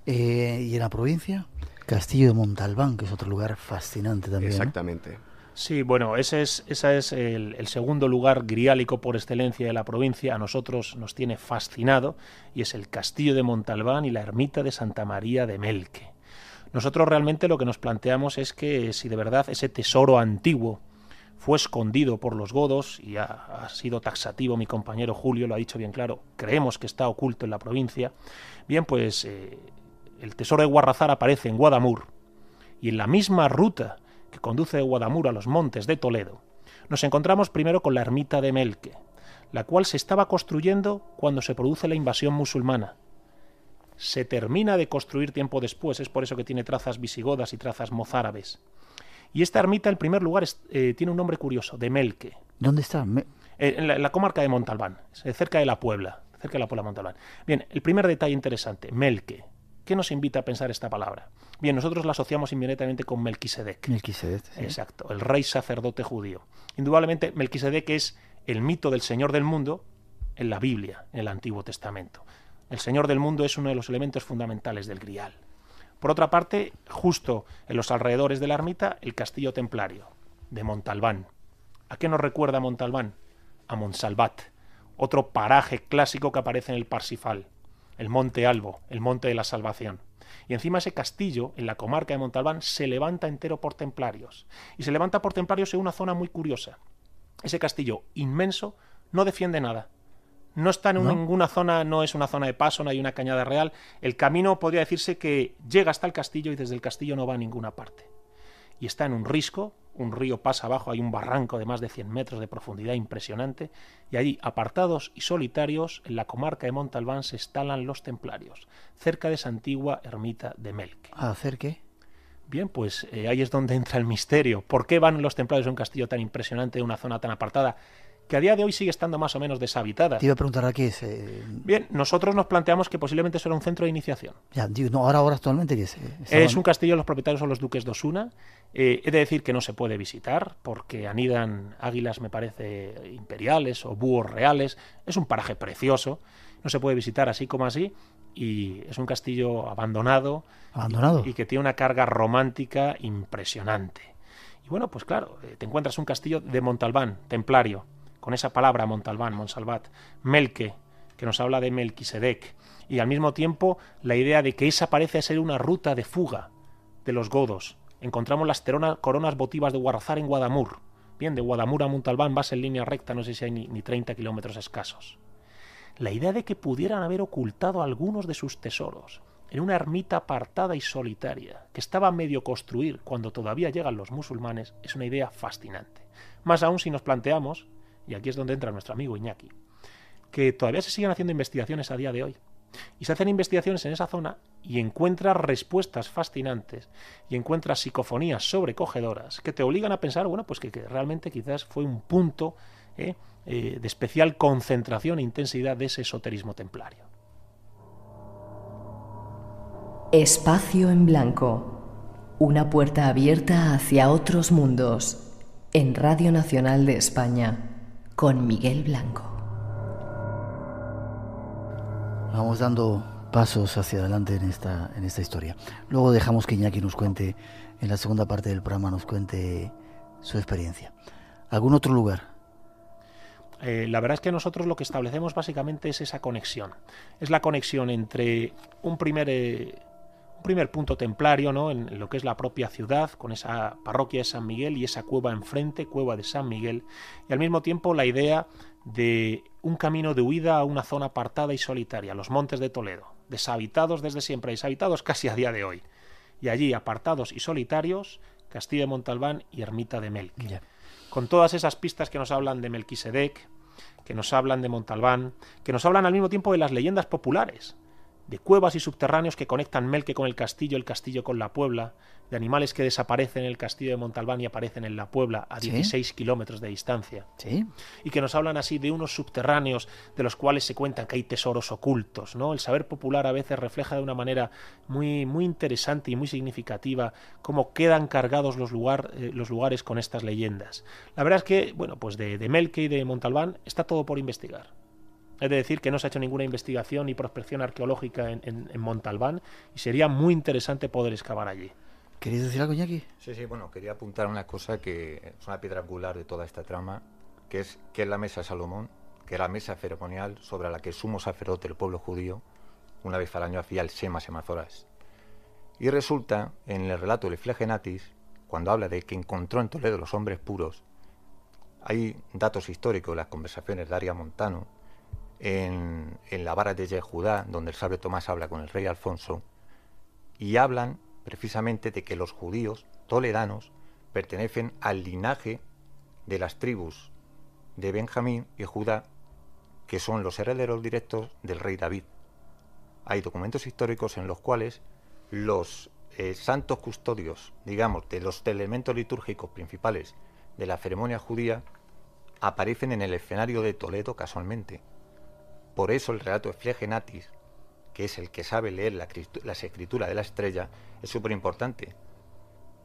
S1: Eh, ¿Y en la provincia? Castillo de Montalbán, que es otro lugar fascinante también.
S4: Exactamente.
S5: Sí, bueno, ese es, es el, segundo lugar griálico por excelencia de la provincia. A nosotros nos tiene fascinado y es el Castillo de Montalbán y la ermita de Santa María de Melque. Nosotros realmente lo que nos planteamos es que si de verdad ese tesoro antiguo fue escondido por los godos, y ha, sido taxativo mi compañero Julio, lo ha dicho bien claro, creemos que está oculto en la provincia, bien, pues eh, el tesoro de Guarrazar aparece en Guadamur y en la misma ruta que conduce de Guadamura a los montes de Toledo, nos encontramos primero con la ermita de Melque, la cual se estaba construyendo cuando se produce la invasión musulmana. Se termina de construir tiempo después, es por eso que tiene trazas visigodas y trazas mozárabes. Y esta ermita, el primer lugar, eh, tiene un nombre curioso, de Melque. ¿Dónde está? Eh, en, la, comarca de Montalbán, cerca de la Puebla, cerca de la Puebla Montalbán. Bien, el primer detalle interesante, Melque. ¿Qué nos invita a pensar esta palabra? Bien, nosotros la asociamos inmediatamente con Melquisedec. Melquisedec. Exacto, el rey sacerdote judío. Indudablemente, Melquisedec es el mito del Señor del mundo en la Biblia, en el Antiguo Testamento. El Señor del mundo es uno de los elementos fundamentales del grial. Por otra parte, justo en los alrededores de la ermita, el castillo templario de Montalbán. ¿A qué nos recuerda Montalbán? A Montsalvat, otro paraje clásico que aparece en el Parsifal el Monte Albo, el Monte de la Salvación. Y encima ese castillo, en la comarca de Montalbán, se levanta entero por templarios. Y se levanta por templarios en una zona muy curiosa. Ese castillo inmenso no defiende nada. No está en ninguna zona, no es una zona de paso, no hay una cañada real. El camino podría decirse que llega hasta el castillo y desde el castillo no va a ninguna parte. Y está en un risco un río pasa abajo, hay un barranco de más de 100 metros de profundidad impresionante, y allí, apartados y solitarios, en la comarca de Montalbán se instalan los templarios, cerca de esa antigua ermita de Melque. ¿A hacer qué? Bien, pues eh, ahí es donde entra el misterio. ¿Por qué van los templarios a un castillo tan impresionante de una zona tan apartada que a día de hoy sigue estando más o menos deshabitada. Te iba a
S1: preguntar aquí. Eh,
S5: Bien, nosotros nos planteamos que posiblemente eso era un centro de iniciación.
S1: Ya, ahora, ahora actualmente es. Eh, un
S5: castillo, los propietarios son los duques de Osuna. Eh, he de decir que no se puede visitar porque anidan águilas, me parece, imperiales o búhos reales. Es un paraje precioso. No se puede visitar así como así y es un castillo abandonado, ¿Abandonado? y, que tiene una carga romántica impresionante. Y bueno, pues claro, te encuentras un castillo de Montalbán, templario, con esa palabra Montalbán, Monsalvat, Melque, que nos habla de Melquisedec, y al mismo tiempo la idea de que esa parece ser una ruta de fuga de los godos. Encontramos las coronas votivas de Guarazar en Guadamur. Bien, de Guadamur a Montalbán vas en línea recta, no sé si hay ni, ni 30 kilómetros escasos. La idea de que pudieran haber ocultado algunos de sus tesoros en una ermita apartada y solitaria, que estaba a medio construir cuando todavía llegan los musulmanes, es una idea fascinante. Más aún si nos planteamos y aquí es donde entra nuestro amigo Iñaki, que todavía se siguen haciendo investigaciones a día de hoy. Y se hacen investigaciones en esa zona y encuentras respuestas fascinantes y encuentras psicofonías sobrecogedoras que te obligan a pensar, bueno, pues que, realmente quizás fue un punto eh, eh, de especial concentración e intensidad de ese esoterismo templario.
S2: Espacio en blanco. Una puerta abierta hacia otros mundos. En Radio Nacional de España con Miguel Blanco.
S1: Vamos dando pasos hacia adelante en esta, en esta historia. Luego dejamos que Iñaki nos cuente, en la segunda parte del programa, nos cuente su experiencia. ¿Algún otro lugar?
S5: Eh, la verdad es que nosotros lo que establecemos básicamente es esa conexión. Es la conexión entre un primer eh, un primer punto templario ¿no? en lo que es la propia ciudad, con esa parroquia de San Miguel y esa cueva enfrente, cueva de San Miguel, y al mismo tiempo la idea de un camino de huida a una zona apartada y solitaria, los montes de Toledo, deshabitados desde siempre, deshabitados casi a día de hoy, y allí apartados y solitarios, Castillo de Montalbán y Ermita de Melqui. Con todas esas pistas que nos hablan de Melquisedec, que nos hablan de Montalbán, que nos hablan al mismo tiempo de las leyendas populares, de cuevas y subterráneos que conectan Melque con el castillo, el castillo con la Puebla, de animales que desaparecen en el castillo de Montalbán y aparecen en la Puebla a 16 kilómetros de distancia. Y que nos hablan así de unos subterráneos de los cuales se cuentan que hay tesoros ocultos. ¿no? El saber popular a veces refleja de una manera muy, muy interesante y muy significativa cómo quedan cargados los, eh, los lugares con estas leyendas. La verdad es que, bueno, pues de, de Melque y de Montalbán está todo por investigar. Es decir, que no se ha hecho ninguna investigación ni prospección arqueológica en, Montalbán y sería muy interesante poder excavar allí.
S6: ¿Querías decir algo, Iñaki? Sí, sí, bueno, quería
S5: apuntar una cosa que es una piedra angular de toda
S6: esta trama, que es que es la mesa de Salomón, que es la mesa ceremonial sobre la que el sumo sacerdote del pueblo judío una vez al año hacía el Sema Semazoras. Y resulta, en el relato del Flegenatis, cuando habla de que encontró en Toledo los hombres puros, hay datos históricos de las conversaciones de Aria Montano, en, la vara de Yehudá, donde el sabio Tomás habla con el rey Alfonso, y hablan precisamente de que los judíos toledanos... pertenecen al linaje de las tribus de Benjamín y Judá, que son los herederos directos del rey David. Hay documentos históricos en los cuales los eh, santos custodios, digamos, de los elementos litúrgicos principales de la ceremonia judía, aparecen en el escenario de Toledo casualmente. Por eso el relato de Flegenatis, que es el que sabe leer las escrituras de la estrella, es súper importante.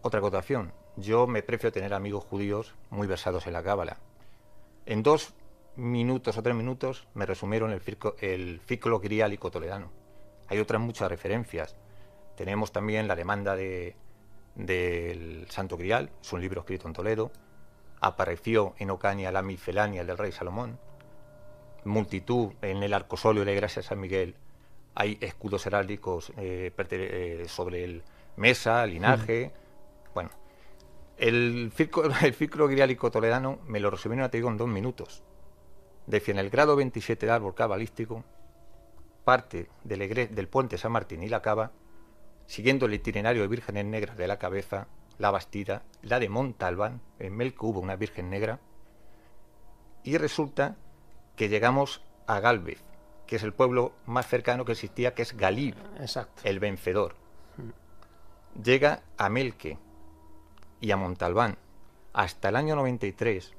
S6: Otra acotación, yo me prefiero tener amigos judíos muy versados en la cábala. En dos minutos o tres minutos me resumieron el, el ciclo griálico toledano. Hay otras muchas referencias. Tenemos también la demanda del Santo Grial, es un libro escrito en Toledo. Apareció en Ocaña la Mifelania del rey Salomón multitud en el arcosolio de Iglesia de San Miguel. Hay escudos heráldicos eh, eh, sobre el mesa, linaje. Bueno, el circo, el griálico toledano me lo resumieron, te digo, en dos minutos. decía en el grado 27 de árbol cabalístico, parte del, del puente San Martín y la cava, siguiendo el itinerario de vírgenes negras de la cabeza, la Bastida, la de Montalbán, en Melco hubo una virgen negra, y resulta que llegamos a Galvez, que es el pueblo más cercano que existía, que es Galib, el vencedor. Llega a Melque y a Montalbán. Hasta el año 93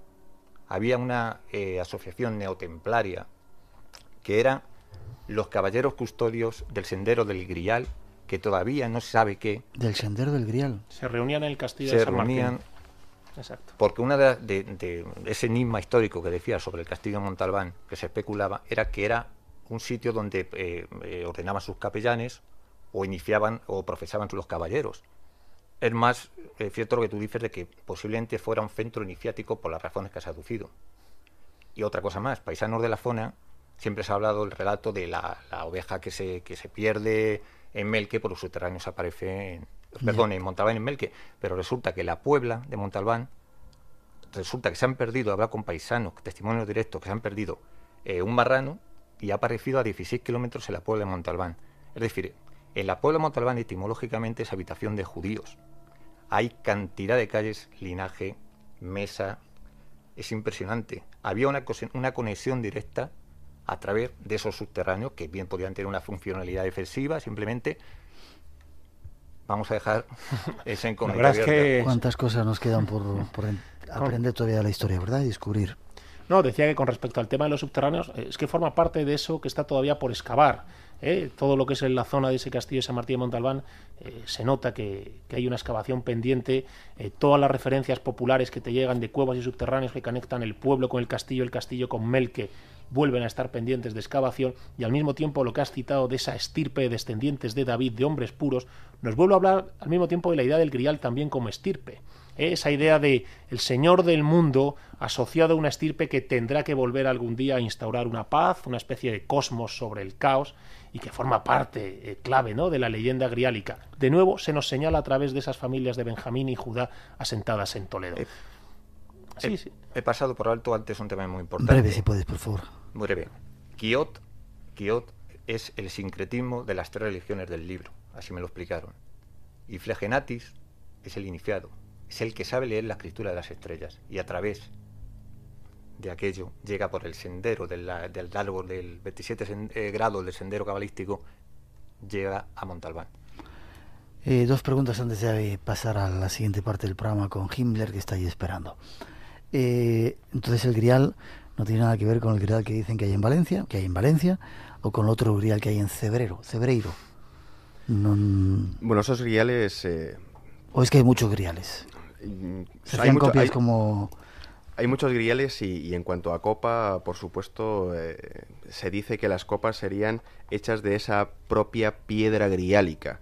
S6: había una eh, asociación neotemplaria que era los caballeros custodios del Sendero del Grial, que todavía no se sabe qué.
S3: Del
S5: Sendero del Grial. Se reunían en el Castillo de San Martín.
S6: Porque una de, ese enigma histórico que decía sobre el castillo de Montalbán, que se especulaba, era que era un sitio donde eh, eh, ordenaban sus capellanes o iniciaban o profesaban los caballeros. Es más es cierto lo que tú dices de que posiblemente fuera un centro iniciático por las razones que has aducido. Y otra cosa más, paisanos de la zona, siempre se ha hablado el relato de la, oveja que se, que se pierde en Melque por los subterráneos aparece en, perdón, en Montalbán y en Melque, pero resulta que la Puebla de Montalbán, resulta que se han perdido, habla con paisanos, testimonios directos, que se han perdido eh, un marrano y ha aparecido a 16 kilómetros en la Puebla de Montalbán. Es decir, en la Puebla de Montalbán etimológicamente es habitación de judíos. Hay cantidad de calles, linaje, mesa, es impresionante. Había una, una conexión directa a través de esos subterráneos que bien podían tener una funcionalidad defensiva, simplemente vamos a dejar
S5: ese en ¿Cuántas
S1: cosas nos quedan por, aprender todavía la historia, verdad? Y descubrir.
S5: No, decía que con respecto al tema de los subterráneos, eh, es que forma parte de eso que está todavía por excavar. Eh, todo lo que es en la zona de ese castillo de San Martín de Montalbán, eh, se nota que, hay una excavación pendiente. todas las referencias populares que te llegan de cuevas y subterráneos que conectan el pueblo con el castillo, el castillo con Melque, vuelven a estar pendientes de excavación y al mismo tiempo lo que has citado de esa estirpe descendientes de David, de hombres puros, nos vuelve a hablar al mismo tiempo de la idea del grial también como estirpe. Eh, esa idea de el señor del mundo asociado a una estirpe que tendrá que volver algún día a instaurar una paz, una especie de cosmos sobre el caos y que forma parte eh, clave ¿no? de la leyenda griálica. De nuevo se nos señala a través de esas familias de Benjamín y Judá asentadas en Toledo. Eh, sí, sí he pasado por alto antes un tema muy importante.
S1: Breve, si puedes, por favor.
S6: Muy breve. Kiot, es el sincretismo de las tres religiones del libro, así me lo explicaron. Y Flegenatis es el iniciado, es el que sabe leer la escritura de las estrellas y a través de aquello llega por el sendero del, del del 27 eh, grado del sendero cabalístico, llega a Montalbán.
S1: Eh, dos preguntas antes de eh, pasar a la siguiente parte del programa con Himmler que está ahí esperando. Eh, entonces el grial no tiene nada que ver con el grial que dicen que hay en Valencia, que hay en Valencia, o con el otro grial que hay en Cebrero, Cebreiro.
S4: bueno, esos griales... Eh, o es que hay muchos griales. Mm, se copias como... Hay muchos griales y, en cuanto a copa, por supuesto, eh, se dice que las copas serían hechas de esa propia piedra griálica.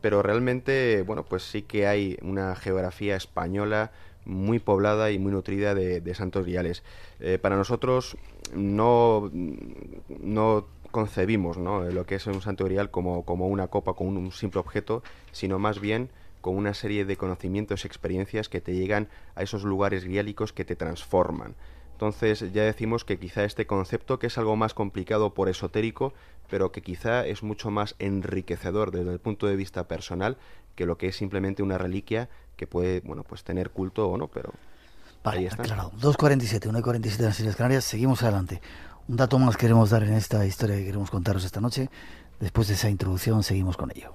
S4: Pero realmente, bueno, pues sí que hay una geografía española muy poblada y muy nutrida de, santos viales eh, para nosotros no, no concebimos eh, lo que es un santo grial como, como una copa, como un, simple objeto, sino más bien con una serie de conocimientos y experiencias que te llegan a esos lugares griálicos que te transforman. Entonces ya decimos que quizá este concepto, que es algo más complicado por esotérico, pero que quizá es mucho más enriquecedor desde el punto de vista personal, que lo que es simplemente una reliquia que puede, bueno, pues tener culto o no, pero vale, ahí está. Claro,
S1: 2.47, 1.47 en las Islas Canarias, seguimos adelante. Un dato más queremos dar en esta historia que queremos contaros esta noche. Después de esa introducción seguimos con ello.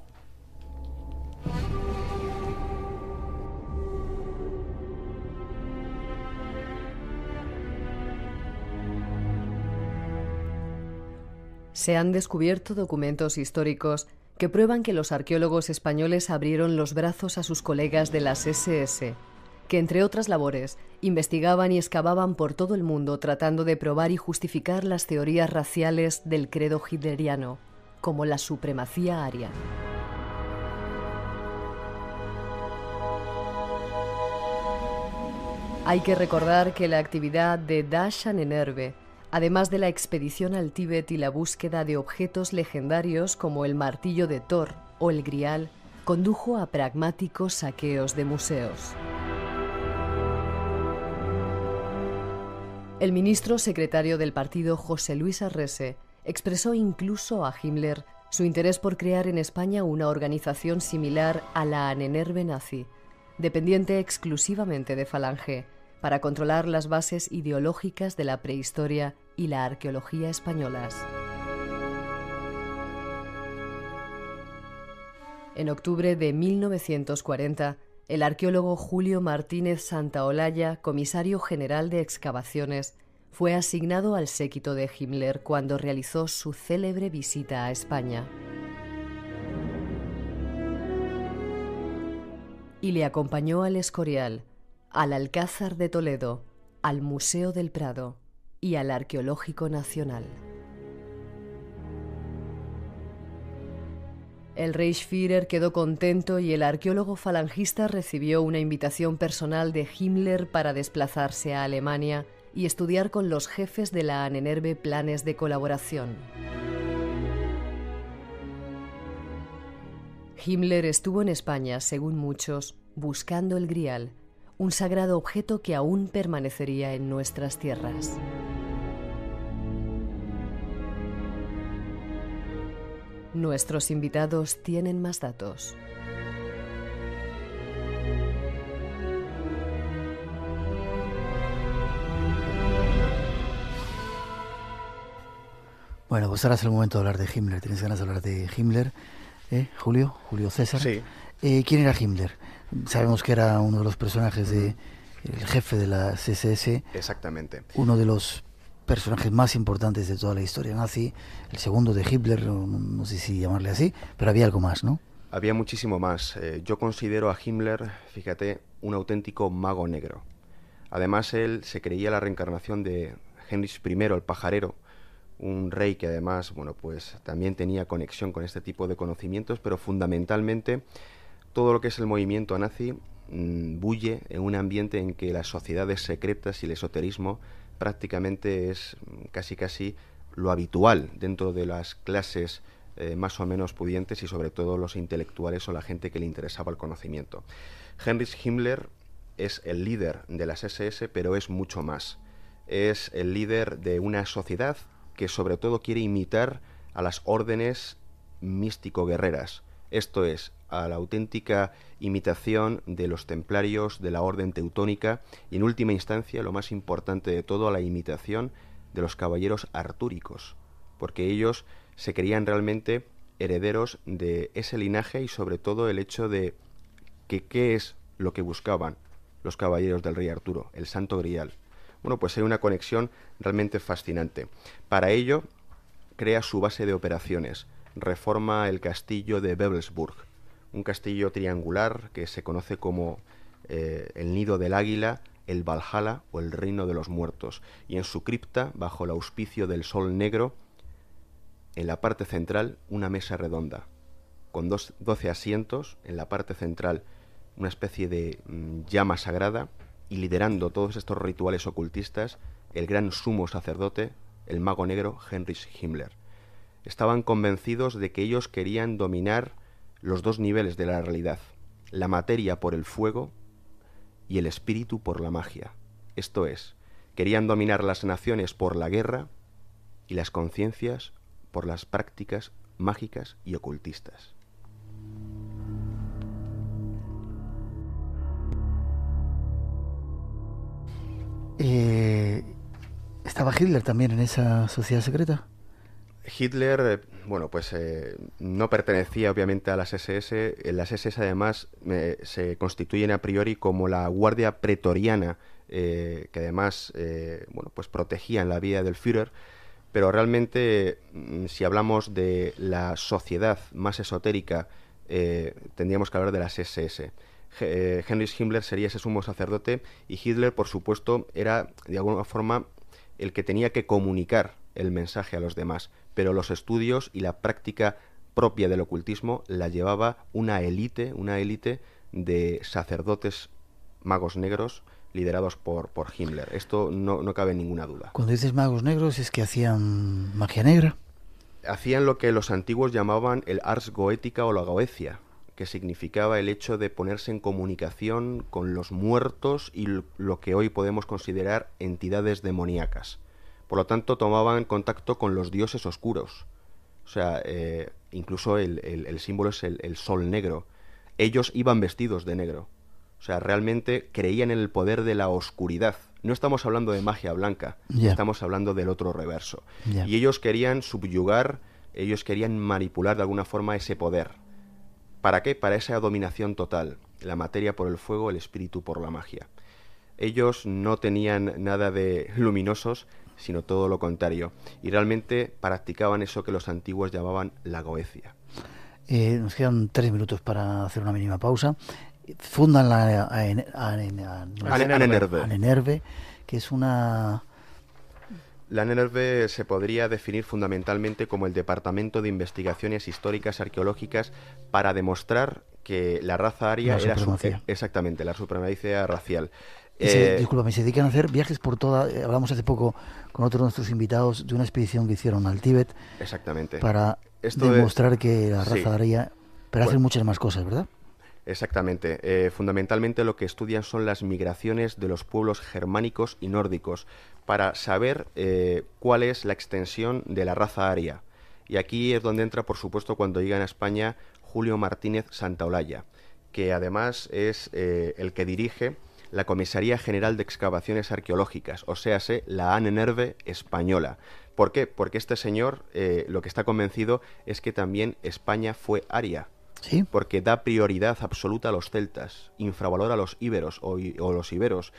S2: Se han descubierto documentos históricos que prueban que los arqueólogos españoles abrieron los brazos a sus colegas de las SS, que entre otras labores investigaban y excavaban por todo el mundo tratando de probar y justificar las teorías raciales del credo hitleriano, como la supremacía aria. Hay que recordar que la actividad de Dashan en además de la expedición al Tíbet y la búsqueda de objetos legendarios como el martillo de Thor o el grial, condujo a pragmáticos saqueos de museos. El ministro secretario del partido José Luis Arrese expresó incluso a Himmler su interés por crear en España una organización similar a la Anenerve nazi, dependiente exclusivamente de Falange, para controlar las bases ideológicas de la prehistoria y la arqueología españolas. En octubre de 1940, el arqueólogo Julio Martínez Santaolalla, comisario general de excavaciones, fue asignado al séquito de Himmler cuando realizó su célebre visita a España. Y le acompañó al Escorial, al Alcázar de Toledo, al Museo del Prado y al Arqueológico Nacional. El Reichsführer quedó contento y el arqueólogo falangista recibió una invitación personal de Himmler para desplazarse a Alemania y estudiar con los jefes de la ANENERVE planes de colaboración. Himmler estuvo en España, según muchos, buscando el grial, un sagrado objeto que aún permanecería en nuestras tierras. Nuestros invitados tienen más datos.
S1: Bueno, pues ahora es el momento de hablar de Himmler. ¿Tienes ganas de hablar de Himmler? ¿Eh? Julio, Julio César. Sí. Eh, ¿Quién era Himmler? Sabemos que era uno de los personajes de el jefe de la CSS.
S4: Exactamente.
S1: Uno de los personajes más importantes de toda la historia nazi, el segundo de Hitler, no, sé si llamarle así, pero había algo más, ¿no?
S4: Había muchísimo más. Eh, yo considero a Himmler, fíjate, un auténtico mago negro. Además, él se creía la reencarnación de Heinrich I, el pajarero, un rey que además, bueno, pues también tenía conexión con este tipo de conocimientos, pero fundamentalmente todo lo que es el movimiento nazi mm, bulle en un ambiente en que las sociedades secretas y el esoterismo prácticamente es casi casi lo habitual dentro de las clases eh, más o menos pudientes y sobre todo los intelectuales o la gente que le interesaba el conocimiento. Heinrich Himmler es el líder de las SS, pero es mucho más. Es el líder de una sociedad que sobre todo quiere imitar a las órdenes místico-guerreras. Esto es, a la auténtica imitación de los templarios de la orden teutónica y en última instancia, lo más importante de todo, a la imitación de los caballeros artúricos, porque ellos se creían realmente herederos de ese linaje y sobre todo el hecho de que qué es lo que buscaban los caballeros del rey Arturo, el santo grial. Bueno, pues hay una conexión realmente fascinante. Para ello, crea su base de operaciones, reforma el castillo de Bevelsburg un castillo triangular que se conoce como eh, el Nido del Águila, el Valhalla o el Reino de los Muertos, y en su cripta, bajo el auspicio del Sol Negro, en la parte central una mesa redonda, con dos, 12 asientos, en la parte central una especie de mm, llama sagrada, y liderando todos estos rituales ocultistas, el gran sumo sacerdote, el mago negro Heinrich Himmler. Estaban convencidos de que ellos querían dominar los dos niveles de la realidad, la materia por el fuego y el espíritu por la magia. Esto es, querían dominar las naciones por la guerra y las conciencias por las prácticas mágicas y ocultistas.
S1: Eh, ¿Estaba Hitler también en esa sociedad secreta?
S4: Hitler, eh, bueno, pues eh, no pertenecía obviamente a las SS. Las SS además eh, se constituyen a priori como la guardia pretoriana, que además, bueno, pues protegían la vida del Führer. Pero realmente, mm, si hablamos de la sociedad más esotérica, tendríamos que hablar de las SS. Henry Himmler sería ese sumo sacerdote y Hitler, por supuesto, era de alguna forma el que tenía que comunicar el mensaje a los demás pero los estudios y la práctica propia del ocultismo la llevaba una élite, una élite de sacerdotes magos negros liderados por, Himmler. Esto no, cabe ninguna duda.
S1: Cuando dices magos negros es que hacían magia negra.
S4: Hacían lo que los antiguos llamaban el ars goética o la goecia, que significaba el hecho de ponerse en comunicación con los muertos y lo que hoy podemos considerar entidades demoníacas. Por lo tanto, tomaban contacto con los dioses oscuros. O sea, eh, incluso el, símbolo es el, sol negro. Ellos iban vestidos de negro. O sea, realmente creían en el poder de la oscuridad. No estamos hablando de magia blanca, estamos hablando del otro reverso. Y ellos querían subyugar, ellos querían manipular de alguna forma ese poder. ¿Para qué? Para esa dominación total. La materia por el fuego, el espíritu por la magia. Ellos no tenían nada de luminosos, sino todo lo contrario. Y realmente practicaban eso que los antiguos llamaban la goecia.
S1: Eh, nos quedan tres minutos para hacer una mínima pausa. Fundan la ANENERVE, que es una...
S4: La ANENERVE se podría definir fundamentalmente como el Departamento de Investigaciones Históricas Arqueológicas para demostrar que la raza aria era su, exactamente la supremacía racial. Eh,
S1: se dedican a hacer viajes por toda. Eh, hablamos hace poco con otro de nuestros invitados de una expedición que hicieron al Tíbet. Exactamente. Para demostrar que la raza aria. Pero hacen muchas más cosas, ¿verdad?
S4: Exactamente. Eh, fundamentalmente lo que estudian son las migraciones de los pueblos germánicos y nórdicos para saber eh, cuál es la extensión de la raza aria. Y aquí es donde entra, por supuesto, cuando llegan a España Julio Martínez Santaolalla, que además es el que dirige la Comisaría General de Excavaciones Arqueológicas, o sea, se, la ANENERVE española. ¿Por qué? Porque este señor eh, lo que está convencido es que también España fue aria. ¿Sí? Porque da prioridad absoluta a los celtas, infravalora a los íberos o, o los iberos,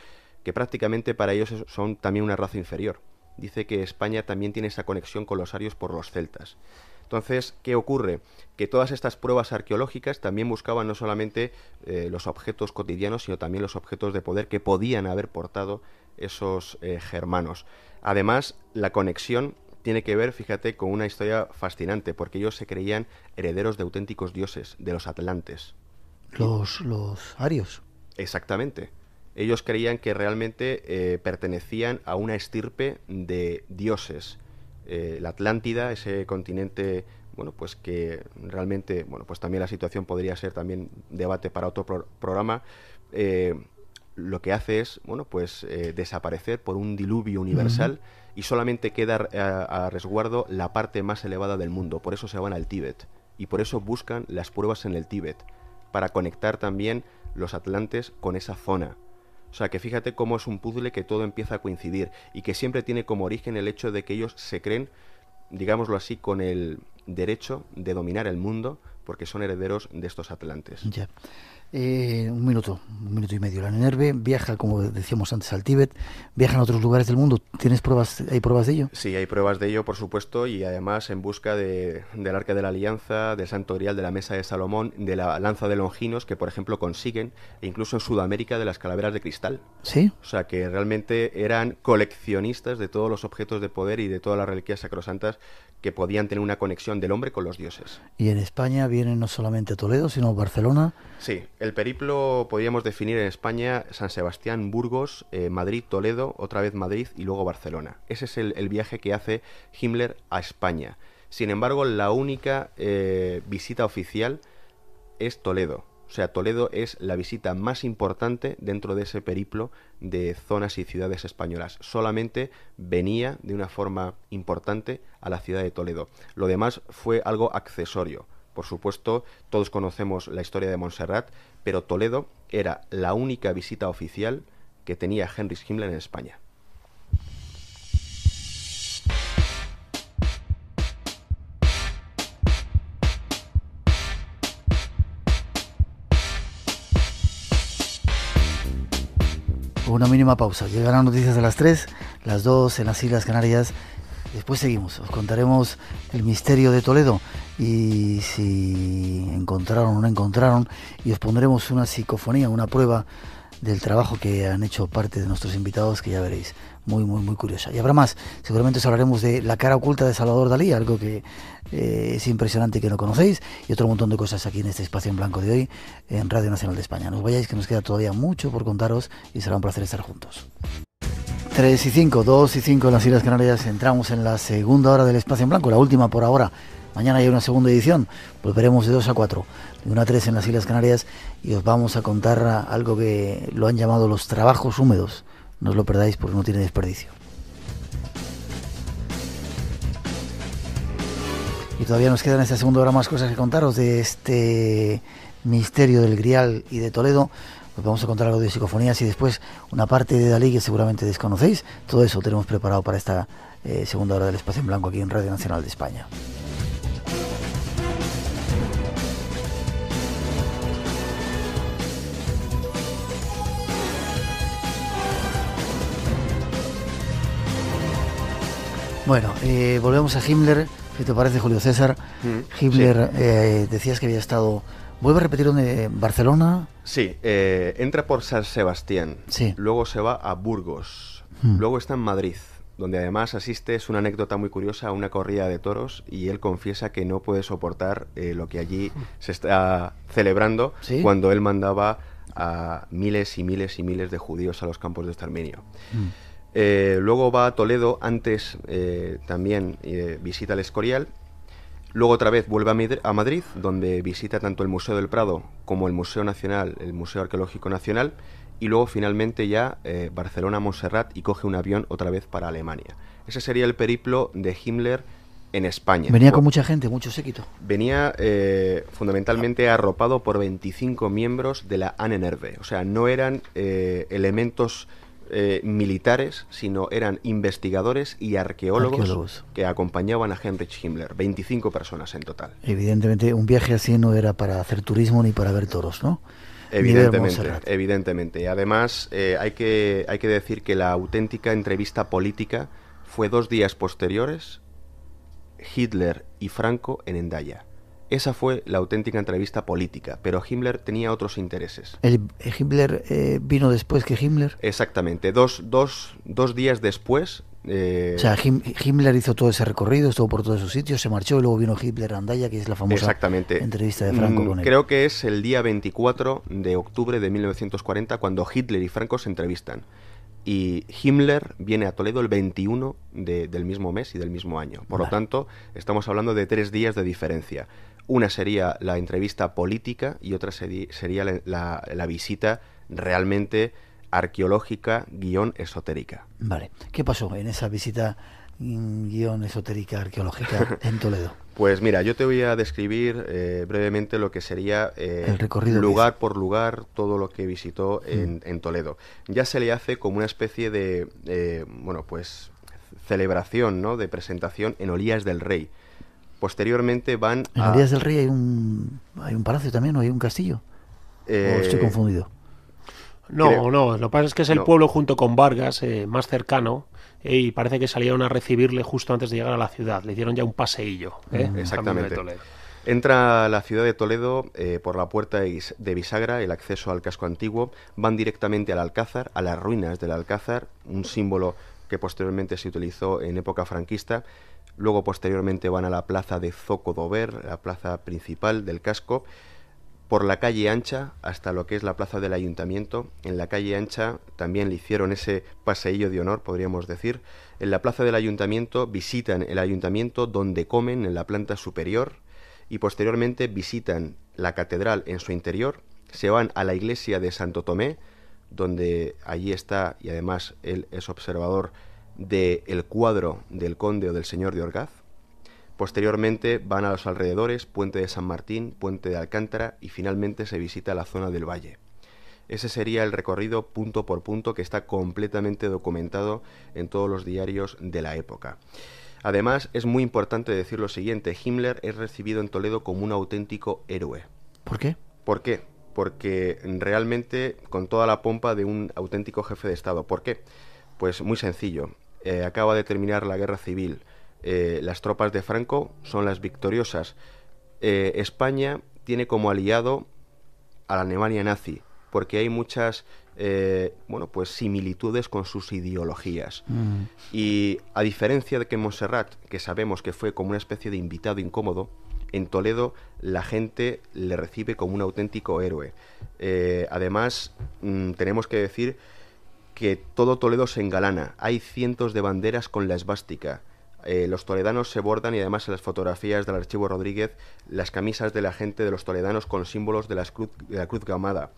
S4: que prácticamente para ellos son también una raza inferior. Dice que España también tiene esa conexión con los arios por los celtas. Entonces, ¿qué ocurre? Que todas estas pruebas arqueológicas también buscaban no solamente eh, los objetos cotidianos, sino también los objetos de poder que podían haber portado esos eh, germanos. Además, la conexión tiene que ver, fíjate, con una historia fascinante, porque ellos se creían herederos de auténticos dioses, de los atlantes.
S1: Los, los arios.
S4: Exactamente. Ellos creían que realmente eh, pertenecían a una estirpe de dioses eh, la Atlántida, ese continente bueno, pues que realmente, bueno, pues también la situación podría ser también debate para otro programa, eh, lo que hace es, bueno, pues eh, desaparecer por un diluvio universal y solamente queda a, resguardo la parte más elevada del mundo. Por eso se van al Tíbet y por eso buscan las pruebas en el Tíbet, para conectar también los atlantes con esa zona. O sea que fíjate cómo es un puzzle que todo empieza a coincidir y que siempre tiene como origen el hecho de que ellos se creen, digámoslo así, con el derecho de dominar el mundo porque son herederos de estos atlantes.
S1: Eh, un minuto, un minuto y medio. La Nerve viaja, como decíamos antes, al Tíbet, viaja a otros lugares del mundo. ¿Tienes pruebas? ¿Hay pruebas de ello?
S4: Sí, hay pruebas de ello, por supuesto, y además en busca de, del Arca de la Alianza, del Santo Grial, de la Mesa de Salomón, de la Lanza de Longinos, que por ejemplo consiguen, e incluso en Sudamérica, de las calaveras de cristal. Sí. O sea que realmente eran coleccionistas de todos los objetos de poder y de todas las reliquias sacrosantas que podían tener una conexión del hombre con los dioses.
S1: Y en España vienen no solamente Toledo, sino Barcelona.
S4: Sí. El periplo podríamos definir en España San Sebastián, Burgos, eh, Madrid, Toledo, otra vez Madrid y luego Barcelona. Ese es el, viaje que hace Himmler a España. Sin embargo, la única eh, visita oficial es Toledo. O sea, Toledo es la visita más importante dentro de ese periplo de zonas y ciudades españolas. Solamente venía de una forma importante a la ciudad de Toledo. Lo demás fue algo accesorio. Por supuesto, todos conocemos la historia de Montserrat, pero Toledo era la única visita oficial que tenía Henry Himmler en España.
S1: Una mínima pausa. Llegan las noticias a las 3, las 2 en las Islas Canarias Después seguimos, os contaremos el misterio de Toledo y si encontraron o no encontraron y os pondremos una psicofonía, una prueba del trabajo que han hecho parte de nuestros invitados que ya veréis, muy, muy, muy curiosa. Y habrá más, seguramente os hablaremos de la cara oculta de Salvador Dalí, algo que eh, es impresionante que no conocéis, y otro montón de cosas aquí en este espacio en blanco de hoy en Radio Nacional de España. No os vayáis que nos queda todavía mucho por contaros y será un placer estar juntos. 3 y 5, 2 y 5 en las Islas Canarias. Entramos en la segunda hora del Espacio en Blanco, la última por ahora. Mañana hay una segunda edición. Volveremos de 2 a 4, de 1 a 3 en las Islas Canarias y os vamos a contar algo que lo han llamado los trabajos húmedos. No os lo perdáis porque no tiene desperdicio. Y todavía nos quedan en esta segunda hora más cosas que contaros de este misterio del Grial y de Toledo. Pues vamos a contar algo de psicofonías y después una parte de Dalí que seguramente desconocéis. Todo eso lo tenemos preparado para esta eh, segunda hora del espacio en blanco aquí en Radio Nacional de España. Bueno, eh, volvemos a Himmler. ¿Qué te parece, Julio César? Mm, Himmler, eh, decías que había estado Vuelve a repetir donde Barcelona.
S4: Sí, eh, entra por San Sebastián. Luego se va a Burgos. Hmm. Luego está en Madrid, donde además asiste, es una anécdota muy curiosa, a una corrida de toros y él confiesa que no puede soportar eh, lo que allí se está celebrando cuando él mandaba a miles y miles y miles de judíos a los campos de exterminio. Hmm. Eh, luego va a Toledo, antes también visita el Escorial Luego otra vez vuelve a Madrid, donde visita tanto el Museo del Prado como el Museo Nacional, el Museo Arqueológico Nacional, y luego finalmente ya eh, Barcelona-Montserrat y coge un avión otra vez para Alemania. Ese sería el periplo de Himmler en España. Venía con mucha gente, mucho séquito. Venía eh, fundamentalmente arropado por 25 miembros de la ANNRV. o sea, no eran eh, elementos eh, militares, sino eran investigadores y arqueólogos, que acompañaban a Heinrich Himmler, 25 personas en total.
S1: Evidentemente, un viaje así no era para hacer turismo ni para ver toros, ¿no?
S4: Evidentemente, evidentemente. Además, eh, hay, que, hay que decir que la auténtica entrevista política fue dos días posteriores, Hitler y Franco en Endaya. Esa fue la auténtica entrevista política, pero Himmler tenía otros intereses.
S1: ¿El eh, Himmler eh, vino después que Himmler?
S4: Exactamente, dos, días después. Eh, o sea,
S1: Himmler hizo todo ese recorrido, estuvo por todos esos sitios, se marchó y luego vino Himmler a Andaya, que es la famosa entrevista de Franco mm,
S4: Creo que es el día 24 de octubre de 1940 cuando Hitler y Franco se entrevistan y Himmler viene a Toledo el 21 del mismo mes y del mismo año. Por lo tanto, estamos hablando de tres días de diferencia. Una sería la entrevista política y otra sería la, visita realmente arqueológica guión esotérica.
S7: Vale,
S1: ¿qué pasó en esa visita mm, guión esotérica arqueológica en Toledo?
S4: pues mira, yo te voy a describir eh, brevemente lo que sería eh, el recorrido lugar por lugar todo lo que visitó mm. en, Toledo. Ya se le hace como una especie de, eh, bueno, pues celebración, ¿no? De presentación en Olías del Rey Posteriormente van en a... En Días del
S1: Rey hay un, hay un palacio también, ¿o hay un castillo? ¿O eh, estoy confundido?
S5: No, no, lo que pasa es que es el pueblo junto con Vargas, eh, más cercano, eh, y parece que salieron a recibirle justo antes de llegar a la ciudad. Le dieron ya un paseillo. ¿eh? Exactamente.
S4: Entra a la ciudad de Toledo por la puerta de bisagra, el acceso al casco antiguo. Van directamente al Alcázar, a las ruinas del Alcázar, un símbolo que posteriormente se utilizó en época franquista Luego posteriormente van a la plaza de Zocodover, la plaza principal del casco, por la calle ancha hasta lo que es la plaza del ayuntamiento. En la calle ancha también le hicieron ese paseillo de honor, podríamos decir. En la plaza del ayuntamiento visitan el ayuntamiento donde comen en la planta superior y posteriormente visitan la catedral en su interior. Se van a la iglesia de Santo Tomé, donde allí está y además él es observador de el cuadro del conde o del señor de Orgaz. Posteriormente van a los alrededores, puente de San Martín, puente de Alcántara y finalmente se visita la zona del valle. Ese sería el recorrido punto por punto que está completamente documentado en todos los diarios de la época. Además, es muy importante decir lo siguiente, Himmler es recibido en Toledo como un auténtico héroe. ¿Por qué? ¿Por qué? Porque realmente con toda la pompa de un auténtico jefe de Estado. ¿Por qué? Pues muy sencillo. Eh, acaba de terminar la guerra civil, eh, las tropas de Franco son las victoriosas, eh, España tiene como aliado a la Alemania nazi, porque hay muchas bueno, pues similitudes con sus ideologías. Mm. Y a diferencia de que Monserrat... Montserrat, que sabemos que fue como una especie de invitado incómodo, en Toledo la gente le recibe como un auténtico héroe. además, mm, tenemos que decir que todo Toledo se engalana. Hay cientos de banderas con la esvástica. Eh, los toledanos se bordan y además en las fotografías del archivo Rodríguez las camisas de la gente de los toledanos con símbolos de, la Cruz Gamada.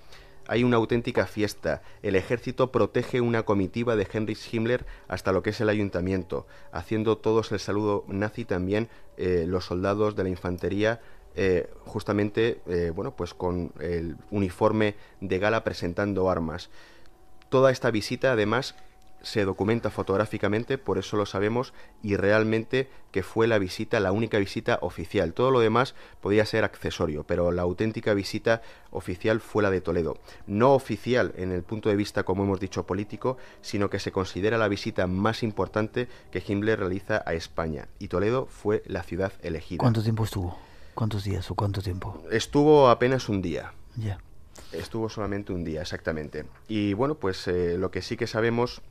S4: Hay una auténtica fiesta. El ejército protege una comitiva de Heinrich Himmler hasta lo que es el ayuntamiento, haciendo todos el saludo nazi también eh, los soldados de la infantería eh, justamente bueno pues con el uniforme de gala presentando armas Toda esta visita, además, se documenta fotográficamente, por eso lo sabemos, y realmente que fue la visita, la única visita oficial. Todo lo demás podía ser accesorio, pero la auténtica visita oficial fue la de Toledo. No oficial en el punto de vista, como hemos dicho, político, sino que se considera la visita más importante que Himmler realiza a España. Y Toledo fue la ciudad elegida. ¿Cuánto tiempo
S1: estuvo? ¿Cuántos días o cuánto tiempo?
S4: Estuvo apenas un día. Ya. Estuvo solamente un día, exactamente. Y bueno, pues eh, lo que sí que sabemos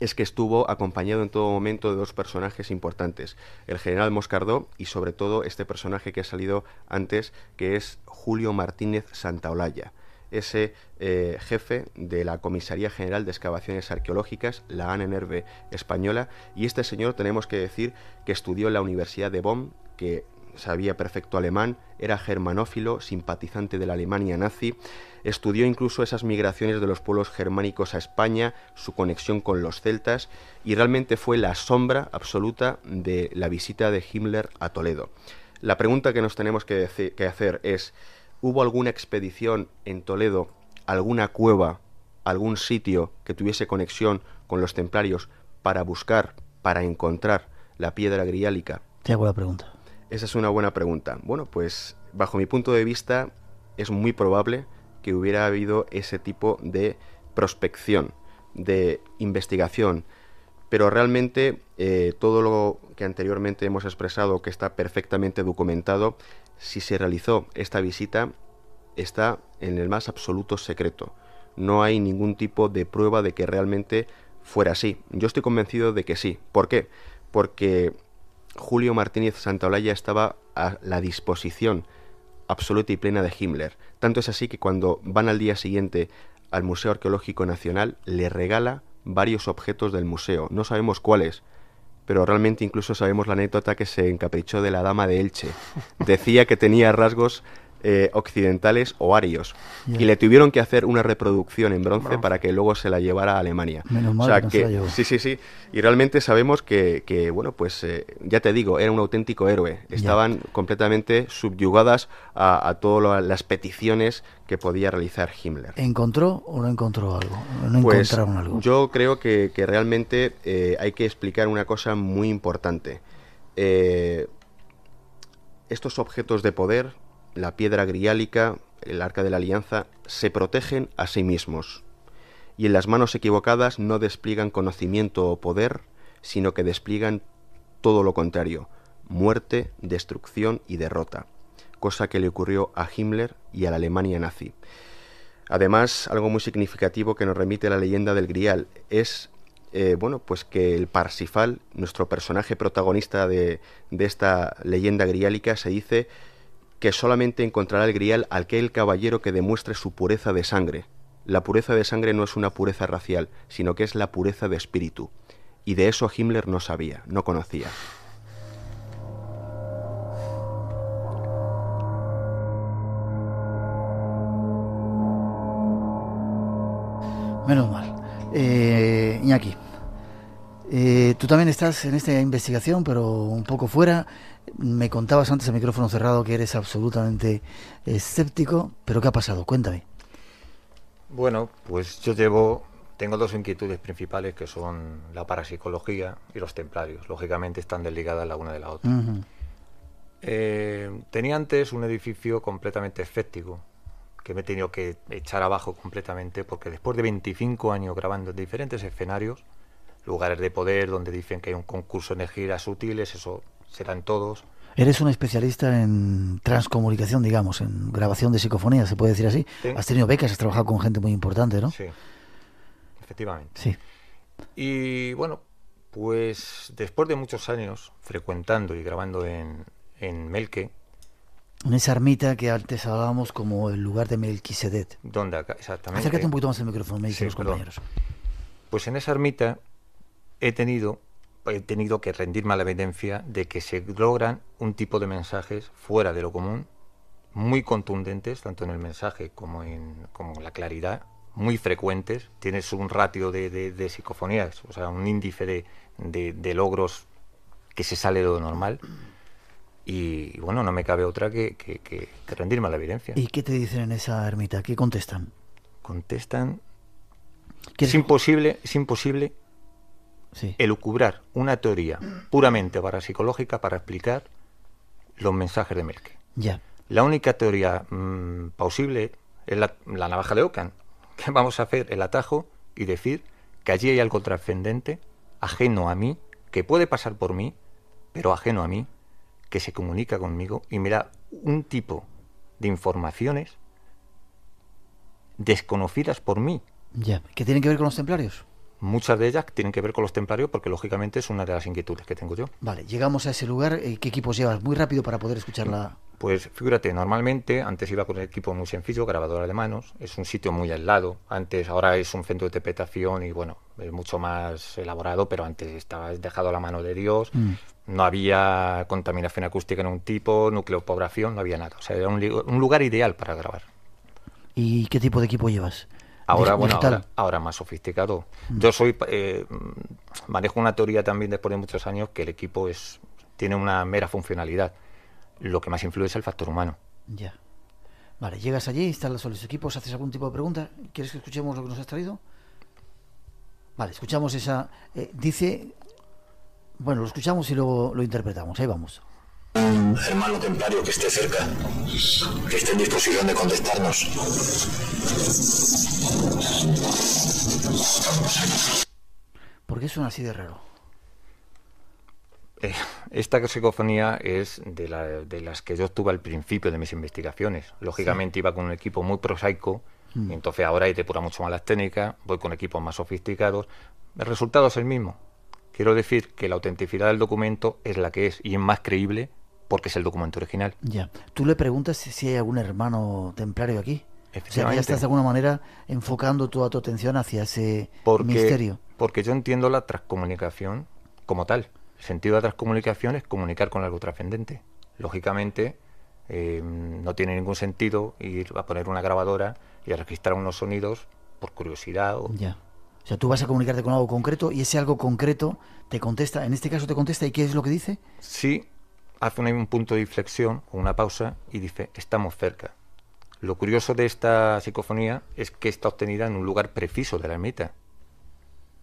S4: es que estuvo acompañado en todo momento de dos personajes importantes, el general Moscardó y sobre todo este personaje que ha salido antes, que es Julio Martínez Santaolalla, ese eh, jefe de la Comisaría General de Excavaciones Arqueológicas, la ANENERVE española, y este señor tenemos que decir que estudió en la Universidad de Bonn, que sabía perfecto alemán, era germanófilo, simpatizante de la Alemania nazi, estudió incluso esas migraciones de los pueblos germánicos a España, su conexión con los celtas, y realmente fue la sombra absoluta de la visita de Himmler a Toledo. La pregunta que nos tenemos que, hacer es, ¿hubo alguna expedición en Toledo, alguna cueva, algún sitio que tuviese conexión con los templarios para buscar, para encontrar la piedra griálica?
S1: Te hago la pregunta.
S4: Esa es una buena pregunta. Bueno, pues bajo mi punto de vista es muy probable que hubiera habido ese tipo de prospección, de investigación, pero realmente eh, todo lo que anteriormente hemos expresado, que está perfectamente documentado, si se realizó esta visita, está en el más absoluto secreto. No hay ningún tipo de prueba de que realmente fuera así. Yo estoy convencido de que sí. ¿Por qué? Porque Julio Martínez Santaolalla estaba a la disposición absoluta y plena de Himmler. Tanto es así que cuando van al día siguiente al Museo Arqueológico Nacional, le regala varios objetos del museo. No sabemos cuáles, pero realmente incluso sabemos la anécdota que se encaprichó de la dama de Elche. Decía que tenía rasgos eh, occidentales o arios... Y le tuvieron que hacer una reproducción en bronce para que luego se la llevara a Alemania. Menos mal que, Sí, sí, sí. Y realmente sabemos que, bueno, pues eh, ya te digo, era un auténtico héroe. Estaban completamente subyugadas a, todas las peticiones que podía realizar Himmler.
S1: ¿Encontró o no encontró algo? Pues
S4: yo creo que, realmente eh, hay que explicar una cosa muy importante. estos objetos de poder la piedra griálica, el arca de la alianza, se protegen a sí mismos, y en las manos equivocadas no despliegan conocimiento o poder, sino que despliegan todo lo contrario, muerte, destrucción y derrota, cosa que le ocurrió a Himmler y a la Alemania nazi. Además, algo muy significativo que nos remite la leyenda del Grial es eh, bueno, pues que el Parsifal, nuestro personaje protagonista de, de esta leyenda griálica, se dice que solamente encontrará el grial aquel caballero que demuestre su pureza de sangre. La pureza de sangre no es una pureza racial, sino que es la pureza de espíritu. Y de eso Himmler no sabía, no conocía.
S1: Menos mal. Eh, Iñaki. Eh, tú también estás en esta investigación, pero un poco fuera. Me contabas antes el micrófono cerrado que eres absolutamente escéptico, pero ¿qué ha pasado? Cuéntame.
S6: Bueno, pues yo llevo, tengo dos inquietudes principales que son la parapsicología y los templarios. Lógicamente están desligadas la una de la otra. Eh, tenía antes un edificio completamente escéptico, que me he tenido que echar abajo completamente, porque después de 25 años grabando en diferentes escenarios, lugares de poder donde dicen que hay un concurso en giras útiles, eso serán todos.
S1: Eres un especialista en transcomunicación, digamos, en grabación de psicofonía, se puede decir así. Has tenido becas, has trabajado con gente muy importante, ¿no? Sí, efectivamente. Sí.
S6: Y bueno, pues después de muchos años frecuentando y grabando en, en Melque.
S1: En esa ermita que antes hablábamos como el lugar de Melquisedet.
S6: ¿Dónde? Acá? Exactamente. Acércate un
S1: poquito más el micrófono, me compañeros.
S6: Pues en esa ermita he tenido, he tenido que rendirme a la evidencia de que se logran un tipo de mensajes fuera de lo común, muy contundentes, tanto en el mensaje como en, como la claridad, muy frecuentes. Tienes un ratio de, de, psicofonías, o sea, un índice de, logros que se sale de lo normal. Y, bueno, no me cabe otra que, que, rendirme a la evidencia. ¿Y
S1: qué te dicen en esa ermita? ¿Qué contestan? Contestan. Es
S6: imposible, es imposible elucubrar una teoría puramente parapsicológica para explicar los mensajes de Merkel Ya. La única teoría mm, posible es la, navaja de Ockham que vamos a hacer el atajo y decir que allí hay algo trascendente, ajeno a mí, que puede pasar por mí, pero ajeno a mí, que se comunica conmigo y me da un tipo de informaciones desconocidas por mí.
S1: Ya, que tienen que ver con los templarios.
S6: Muchas de ellas tienen que ver con los templarios porque lógicamente es una de las inquietudes que tengo yo.
S1: Vale, llegamos a ese lugar. Eh, ¿Qué equipos llevas? Muy rápido para poder escucharla.
S6: Pues fíjate, normalmente antes iba con un equipo muy sencillo, grabadora de manos, es un sitio muy aislado, antes ahora es un centro de interpretación y bueno, es mucho más elaborado, pero antes estaba dejado a la mano de Dios, mm. no había contaminación acústica en un tipo, nucleopobración, no había nada, o sea, era un lugar ideal para grabar.
S1: ¿Y qué tipo de equipo llevas? Ahora, bueno,
S6: ahora, más sofisticado. Mm. Yo soy eh, manejo una teoría también después de muchos años que el equipo es tiene una mera funcionalidad. Lo que más influye es el factor humano.
S1: Ya. Vale, llegas allí, instalas los equipos, haces algún tipo de pregunta. ¿Quieres que escuchemos lo que nos has traído? Vale, escuchamos esa. Eh, dice. Bueno, lo escuchamos y luego lo interpretamos. Ahí vamos
S3: hermano templario que esté cerca, que esté en disposición de contestarnos.
S1: ¿Por qué suena así de raro?
S6: Eh, esta psicofonía es de, las que yo estuve al principio de mis investigaciones. Lógicamente iba con un equipo muy prosaico, mm. entonces ahora he pura mucho más las técnicas, voy con equipos más sofisticados. El resultado es el mismo, Quiero decir que la autenticidad del documento es la que es y es más creíble porque es el documento original.
S1: Ya. ¿Tú le preguntas si hay algún hermano templario aquí? O sea, ya estás de alguna manera enfocando toda tu atención hacia ese misterio.
S6: Porque yo entiendo la transcomunicación como tal. El sentido de la transcomunicación es comunicar con algo trascendente. Lógicamente, em, no tiene ningún sentido ir a poner una grabadora y a registrar unos sonidos por curiosidad
S1: Ya. O sea, tú vas a comunicarte con algo concreto y ese algo concreto te contesta, en este caso te contesta y ¿qué es lo que dice?
S6: Sí, hace un punto de inflexión, o una pausa, y dice, estamos cerca. Lo curioso de esta psicofonía es que está obtenida en un lugar preciso de la ermita,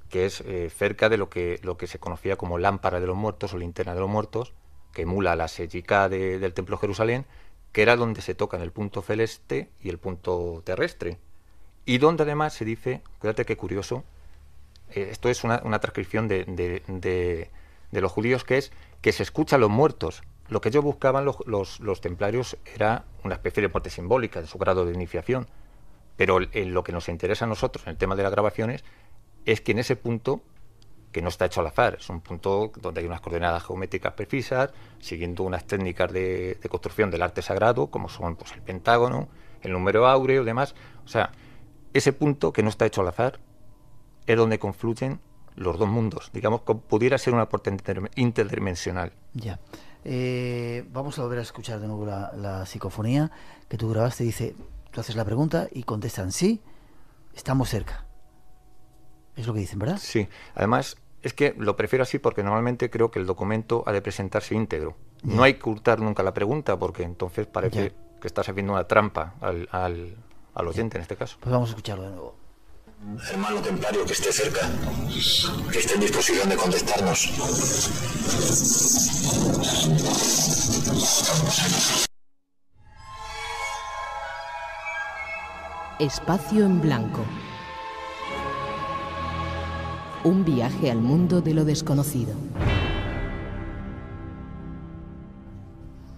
S6: que es eh, cerca de lo que, lo que se conocía como lámpara de los muertos o linterna de los muertos, que emula la sellica del Templo de Jerusalén, que era donde se tocan el punto celeste y el punto terrestre. Y donde además se dice, fíjate qué curioso, eh, esto es una, transcripción de, de los judíos, que es que se escucha a los muertos. Lo que ellos buscaban los, templarios era una especie de muerte simbólica de su grado de iniciación. Pero en lo que nos interesa a nosotros en el tema de las grabaciones es que en ese punto, que no está hecho al azar, es un punto donde hay unas coordenadas geométricas precisas, siguiendo unas técnicas de, construcción del arte sagrado, como son pues, el pentágono, el número áureo, demás. O sea, ese punto que no está hecho al azar es donde confluyen los dos mundos, digamos, que pudiera ser un aporte interdimensional.
S1: Ya. Eh, vamos a volver a escuchar de nuevo la, psicofonía que tú grabaste. Dice, tú haces la pregunta y contestan sí, estamos cerca. Es lo que dicen, ¿verdad?
S6: Sí. Además, es que lo prefiero así porque normalmente creo que el documento ha de presentarse íntegro. No hay que ocultar nunca la pregunta porque entonces parece que estás haciendo una trampa al, oyente en este caso.
S1: Pues vamos a escucharlo
S6: de nuevo.
S3: Hermano templario que esté cerca, que esté en disposición de contestarnos.
S2: Espacio en blanco. Un viaje al mundo de lo desconocido.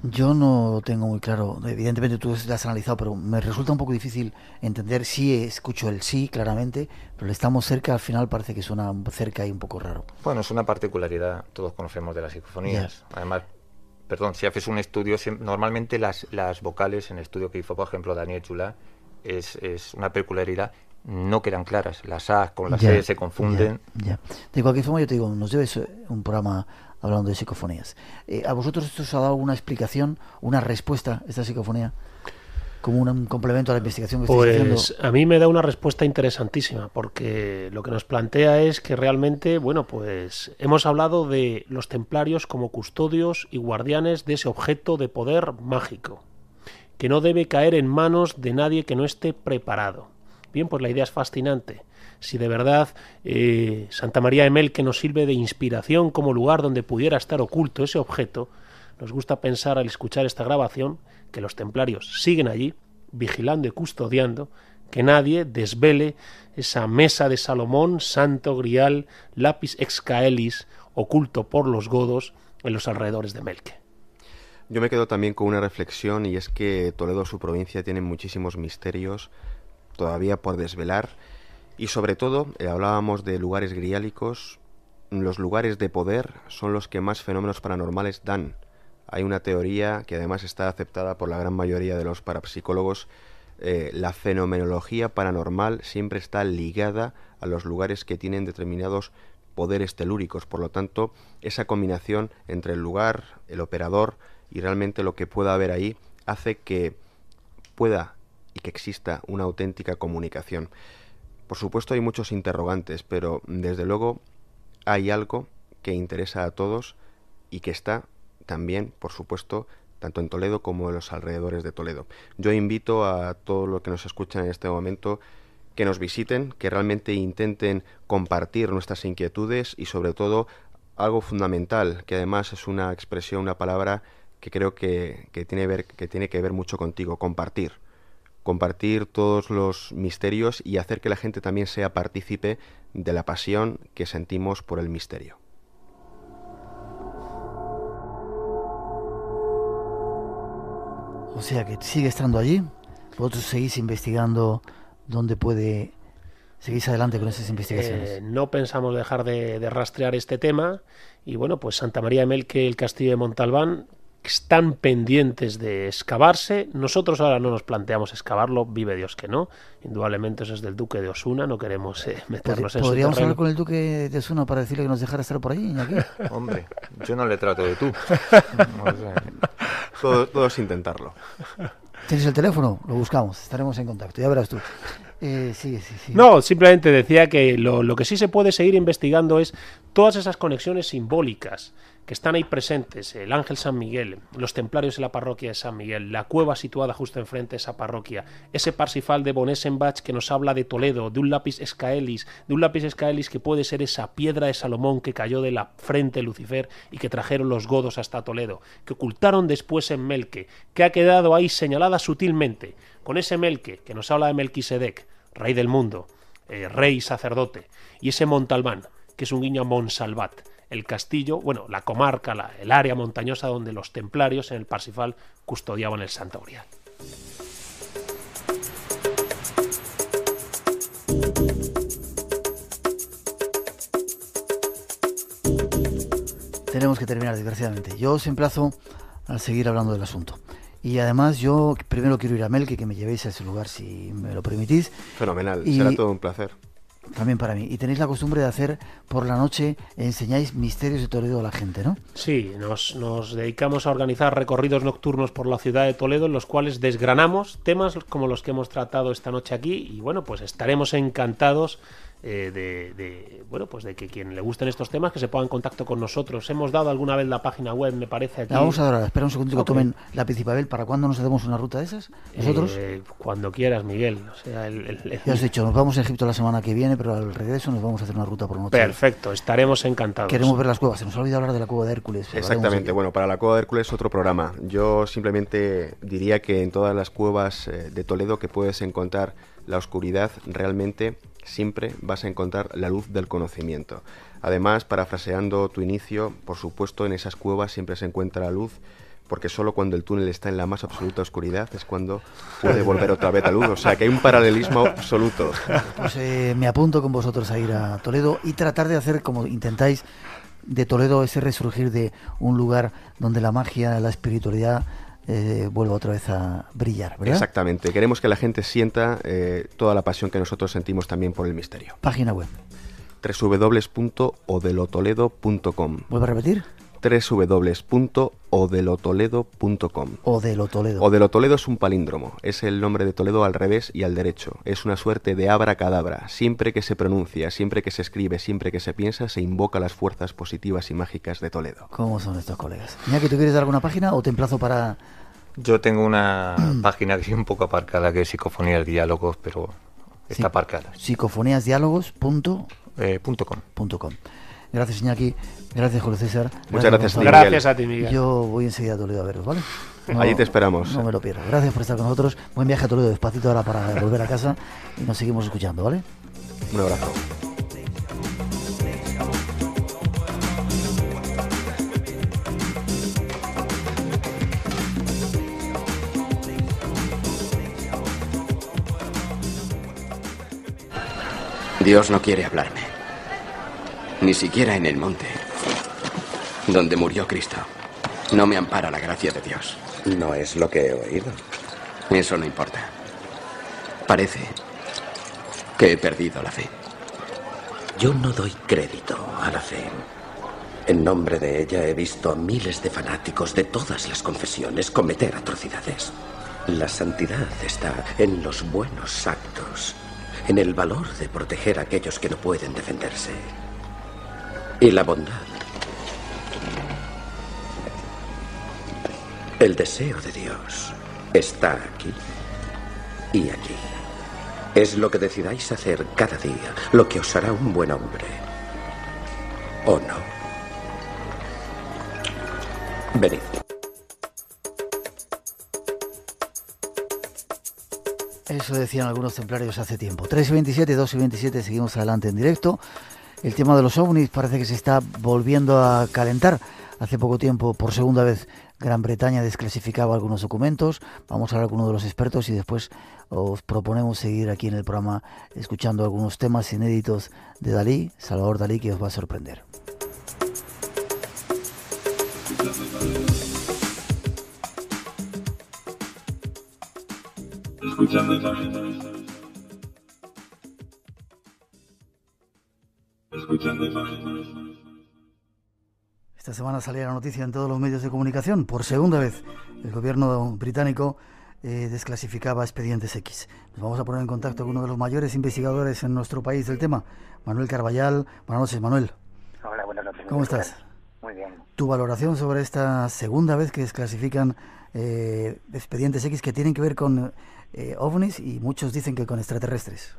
S1: Yo no lo tengo muy claro. Evidentemente tú lo has analizado, pero me resulta un poco difícil entender. Sí, escucho el sí, claramente, pero le estamos cerca al final parece que suena cerca y un poco raro. Bueno, es una
S6: particularidad, todos conocemos de las psicofonías. Además, perdón, si haces un estudio, normalmente las, las vocales en el estudio que hizo, por ejemplo, Daniel Chula, es, una peculiaridad no quedan claras. Las A con las E se confunden.
S1: De cualquier forma, yo te digo, nos lleves eh, un programa hablando de psicofonías. Eh, ¿A vosotros esto os ha dado una explicación, una respuesta, esta psicofonía? Como un, complemento a la investigación que pues,
S5: A mí me da una respuesta interesantísima, porque lo que nos plantea es que realmente, bueno, pues hemos hablado de los templarios como custodios y guardianes de ese objeto de poder mágico, que no debe caer en manos de nadie que no esté preparado. Bien, pues la idea es fascinante si de verdad eh, Santa María de Melque nos sirve de inspiración como lugar donde pudiera estar oculto ese objeto, nos gusta pensar al escuchar esta grabación que los templarios siguen allí, vigilando y custodiando, que nadie desvele esa mesa de Salomón, santo grial, lápiz excaelis, oculto por los godos en los alrededores de Melque.
S4: Yo me quedo también con una reflexión y es que Toledo, su provincia, tiene muchísimos misterios todavía por desvelar y sobre todo, eh, hablábamos de lugares griálicos, los lugares de poder son los que más fenómenos paranormales dan. Hay una teoría que además está aceptada por la gran mayoría de los parapsicólogos. Eh, la fenomenología paranormal siempre está ligada a los lugares que tienen determinados poderes telúricos. Por lo tanto, esa combinación entre el lugar, el operador y realmente lo que pueda haber ahí hace que pueda y que exista una auténtica comunicación. Por supuesto hay muchos interrogantes, pero desde luego hay algo que interesa a todos y que está también, por supuesto, tanto en Toledo como en los alrededores de Toledo. Yo invito a todos los que nos escuchan en este momento que nos visiten, que realmente intenten compartir nuestras inquietudes y sobre todo algo fundamental, que además es una expresión, una palabra que creo que, que tiene, ver, que tiene que ver mucho contigo, compartir compartir todos los misterios y hacer que la gente también sea partícipe de la pasión que sentimos por el misterio.
S1: O sea que sigue estando allí, vosotros seguís investigando dónde puede... Seguís adelante con esas investigaciones.
S5: Eh, no pensamos dejar de, rastrear este tema y bueno, pues Santa María de Melque, el castillo de Montalbán, están pendientes de excavarse. Nosotros ahora no nos planteamos excavarlo, vive Dios que no. Indudablemente eso es del duque de Osuna, no queremos eh, meternos en eso. Podríamos hablar
S1: con el duque de Osuna para decirle que nos dejara estar por ahí.
S4: Hombre, yo no le trato de tú. todo, es intentarlo.
S1: ¿Tienes el teléfono? Lo buscamos, estaremos en contacto, ya verás tú. Eh, sí, sí,
S5: sí. No, simplemente decía que lo, lo, que sí se puede seguir investigando es todas esas conexiones simbólicas que están ahí presentes, el Ángel San Miguel, los templarios de la parroquia de San Miguel, la cueva situada justo enfrente de esa parroquia, ese Parsifal de Bonesenbach que nos habla de Toledo, de un lápiz escaelis, de un lápiz escaelis que puede ser esa piedra de Salomón que cayó de la frente de Lucifer y que trajeron los godos hasta Toledo, que ocultaron después en Melque, que ha quedado ahí señalada sutilmente, con ese Melque que nos habla de Melquisedec, rey del mundo, eh, rey sacerdote, y ese Montalbán, que es un guiño a Monsalvat, el castillo, bueno, la comarca, el área montañosa donde los templarios en el Parsifal custodiaban el Santa Grial.
S1: Tenemos que terminar, desgraciadamente. Yo os emplazo al seguir hablando del asunto. Y además yo primero quiero ir a mel que me llevéis a ese lugar si me lo permitís. Fenomenal, será todo un placer. También para mí. Y tenéis la costumbre de hacer por la noche, enseñáis misterios de Toledo a la gente, ¿no?
S5: Sí, nos, nos, dedicamos a organizar recorridos nocturnos por la ciudad de Toledo en los cuales desgranamos temas como los que hemos tratado esta noche aquí y bueno, pues estaremos encantados eh, de, bueno pues de que quien le gusten estos temas que se ponga en contacto con nosotros hemos dado alguna vez la página web me parece vamos a dar espera un segundo que tomen la principal para
S1: cuándo nos hacemos una ruta de esas nosotros
S5: eh, cuando quieras Miguel o sea, el, ya os he dicho nos vamos
S1: a Egipto la semana que viene pero al regreso nos vamos a hacer una ruta por noche
S5: perfecto estaremos encantados queremos ver las
S1: cuevas se nos ha olvidado hablar de la cueva de Hércules exactamente
S4: bueno para la cueva de Hércules otro programa yo simplemente diría que en todas las cuevas eh, de Toledo que puedes encontrar la oscuridad realmente siempre vas a encontrar la luz del conocimiento. Además, parafraseando tu inicio, por supuesto en esas cuevas siempre se encuentra la luz, porque solo cuando el túnel está en la más absoluta oscuridad es cuando puede volver otra vez a luz. O sea que hay un paralelismo absoluto.
S1: Pues eh, me apunto con vosotros a ir a Toledo y tratar de hacer como intentáis de Toledo ese resurgir de un lugar donde la magia, la espiritualidad vuelvo eh, vuelva otra vez a brillar,
S4: Exactamente. Queremos que la gente sienta eh, toda la pasión que nosotros sentimos también por el misterio. Página web www.odelotoledo.com. ¿Vuelvo a repetir? www.odelotoledo.com. Odelotoledo. Odelotoledo es un palíndromo, es el nombre de Toledo al revés y al derecho. Es una suerte de abracadabra. Siempre que se pronuncia, siempre que se escribe, siempre que se piensa, se invoca las fuerzas positivas y mágicas de Toledo. ¿Cómo son estos colegas?
S1: Mira, que tú quieres dar alguna página o te emplazo para.
S4: Yo
S6: tengo una mm. página que es un poco aparcada, que es Psicofonías Diálogos, pero está aparcada.
S1: Psicofoníasdiálogos.com. Eh, com. Gracias, Iñaki. Gracias, Julio César. Muchas gracias, Miguel. Gracias a ti, Miguel. Yo voy enseguida a Toledo a veros, ¿vale?
S4: Ahí Allí te esperamos.
S1: No me lo pierdas, Gracias por estar con nosotros. Buen viaje a Toledo, despacito ahora para volver a casa. Y nos seguimos escuchando, ¿vale?
S4: Un abrazo.
S8: Dios no quiere hablarme ni siquiera en el monte, donde murió Cristo. No me ampara la gracia de Dios. No es lo que he oído. Eso no importa. Parece que he perdido la fe. Yo no doy crédito a la fe. En nombre de ella he visto a miles de fanáticos de todas las confesiones cometer atrocidades. La santidad está en los buenos actos, en el valor de proteger a aquellos que no pueden defenderse y la bondad. El deseo de Dios está aquí y allí. Es lo que decidáis hacer cada día, lo que os hará un buen hombre. ¿O no? Venid.
S1: Eso decían algunos templarios hace tiempo. 3 y 27, 2 y 27, seguimos adelante en directo. El tema de los ovnis parece que se está volviendo a calentar. Hace poco tiempo, por segunda vez, Gran Bretaña desclasificaba algunos documentos. Vamos a hablar con uno de los expertos y después os proponemos seguir aquí en el programa escuchando algunos temas inéditos de Dalí, Salvador Dalí, que os va a sorprender.
S3: Escuchando
S1: Esta semana salía la noticia en todos los medios de comunicación. Por segunda vez, el gobierno británico eh, desclasificaba expedientes X. Nos vamos a poner en contacto con uno de los mayores investigadores en nuestro país del tema, Manuel Carballal. Buenas noches, Manuel. Hola, buenas noches. ¿Cómo estás? Muy bien. Tu valoración sobre esta segunda vez que desclasifican eh, expedientes X que tienen que ver con eh, ovnis y muchos dicen que con extraterrestres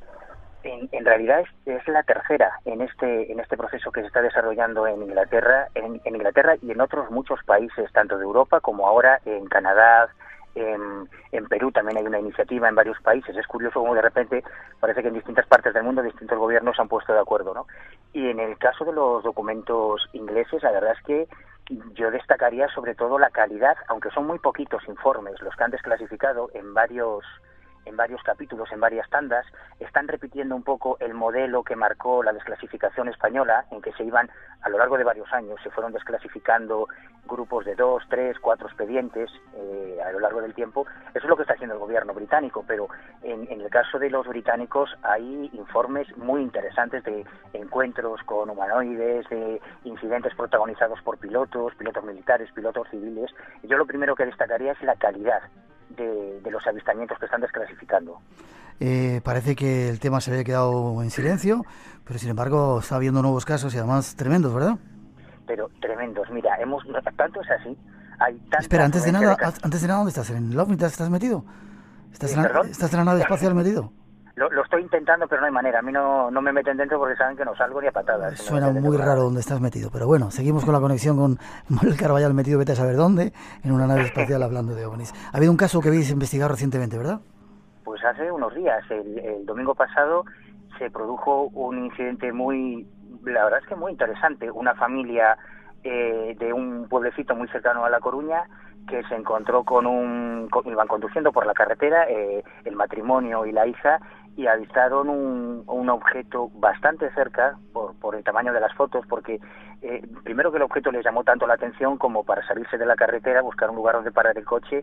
S7: en, realidad es, la tercera en este en este proceso que se está desarrollando en Inglaterra en, Inglaterra y en otros muchos países tanto de Europa como ahora en Canadá en, en, Perú también hay una iniciativa en varios países. Es curioso cómo de repente parece que en distintas partes del mundo distintos gobiernos han puesto de acuerdo, ¿no? Y en el caso de los documentos ingleses, la verdad es que yo destacaría sobre todo la calidad, aunque son muy poquitos informes los que han desclasificado en varios en varios capítulos, en varias tandas, están repitiendo un poco el modelo que marcó la desclasificación española, en que se iban a lo largo de varios años, se fueron desclasificando grupos de dos, tres, cuatro expedientes eh, a lo largo del tiempo. Eso es lo que está haciendo el gobierno británico, pero en, en el caso de los británicos hay informes muy interesantes de encuentros con humanoides, de incidentes protagonizados por pilotos, pilotos militares, pilotos civiles. Yo lo primero que destacaría es la calidad de, los avistamientos que están desclasificando.
S1: Eh, parece que el tema se había quedado en silencio, pero sin embargo está habiendo nuevos casos y además tremendos, ¿verdad?
S7: Pero tremendos, mira, hemos tanto es así. Hay Espera, antes de nada,
S1: antes de nada, ¿dónde estás? ¿En el estás metido?
S7: ¿Estás, ¿Eh, en, ¿Estás en la nave espacial metido? Lo, lo, estoy intentando, pero no hay manera. A mí no, no me meten dentro porque saben que no salgo ni a patadas. Suena muy
S1: raro donde estás metido, pero bueno, seguimos con la conexión con Manuel Carvallal metido, vete a saber dónde, en una nave espacial hablando de ovnis. Ha habido un caso que habéis investigado recientemente, ¿verdad?
S7: Pues hace unos días, el, el domingo pasado, se produjo un incidente muy, la verdad es que muy interesante. Una familia eh, de un pueblecito muy cercano a La Coruña que se encontró con un, iban conduciendo por la carretera, eh, el matrimonio y la hija, y avistaron un, un objeto bastante cerca por, por, el tamaño de las fotos, porque eh, primero que el objeto les llamó tanto la atención como para salirse de la carretera, buscar un lugar donde parar el coche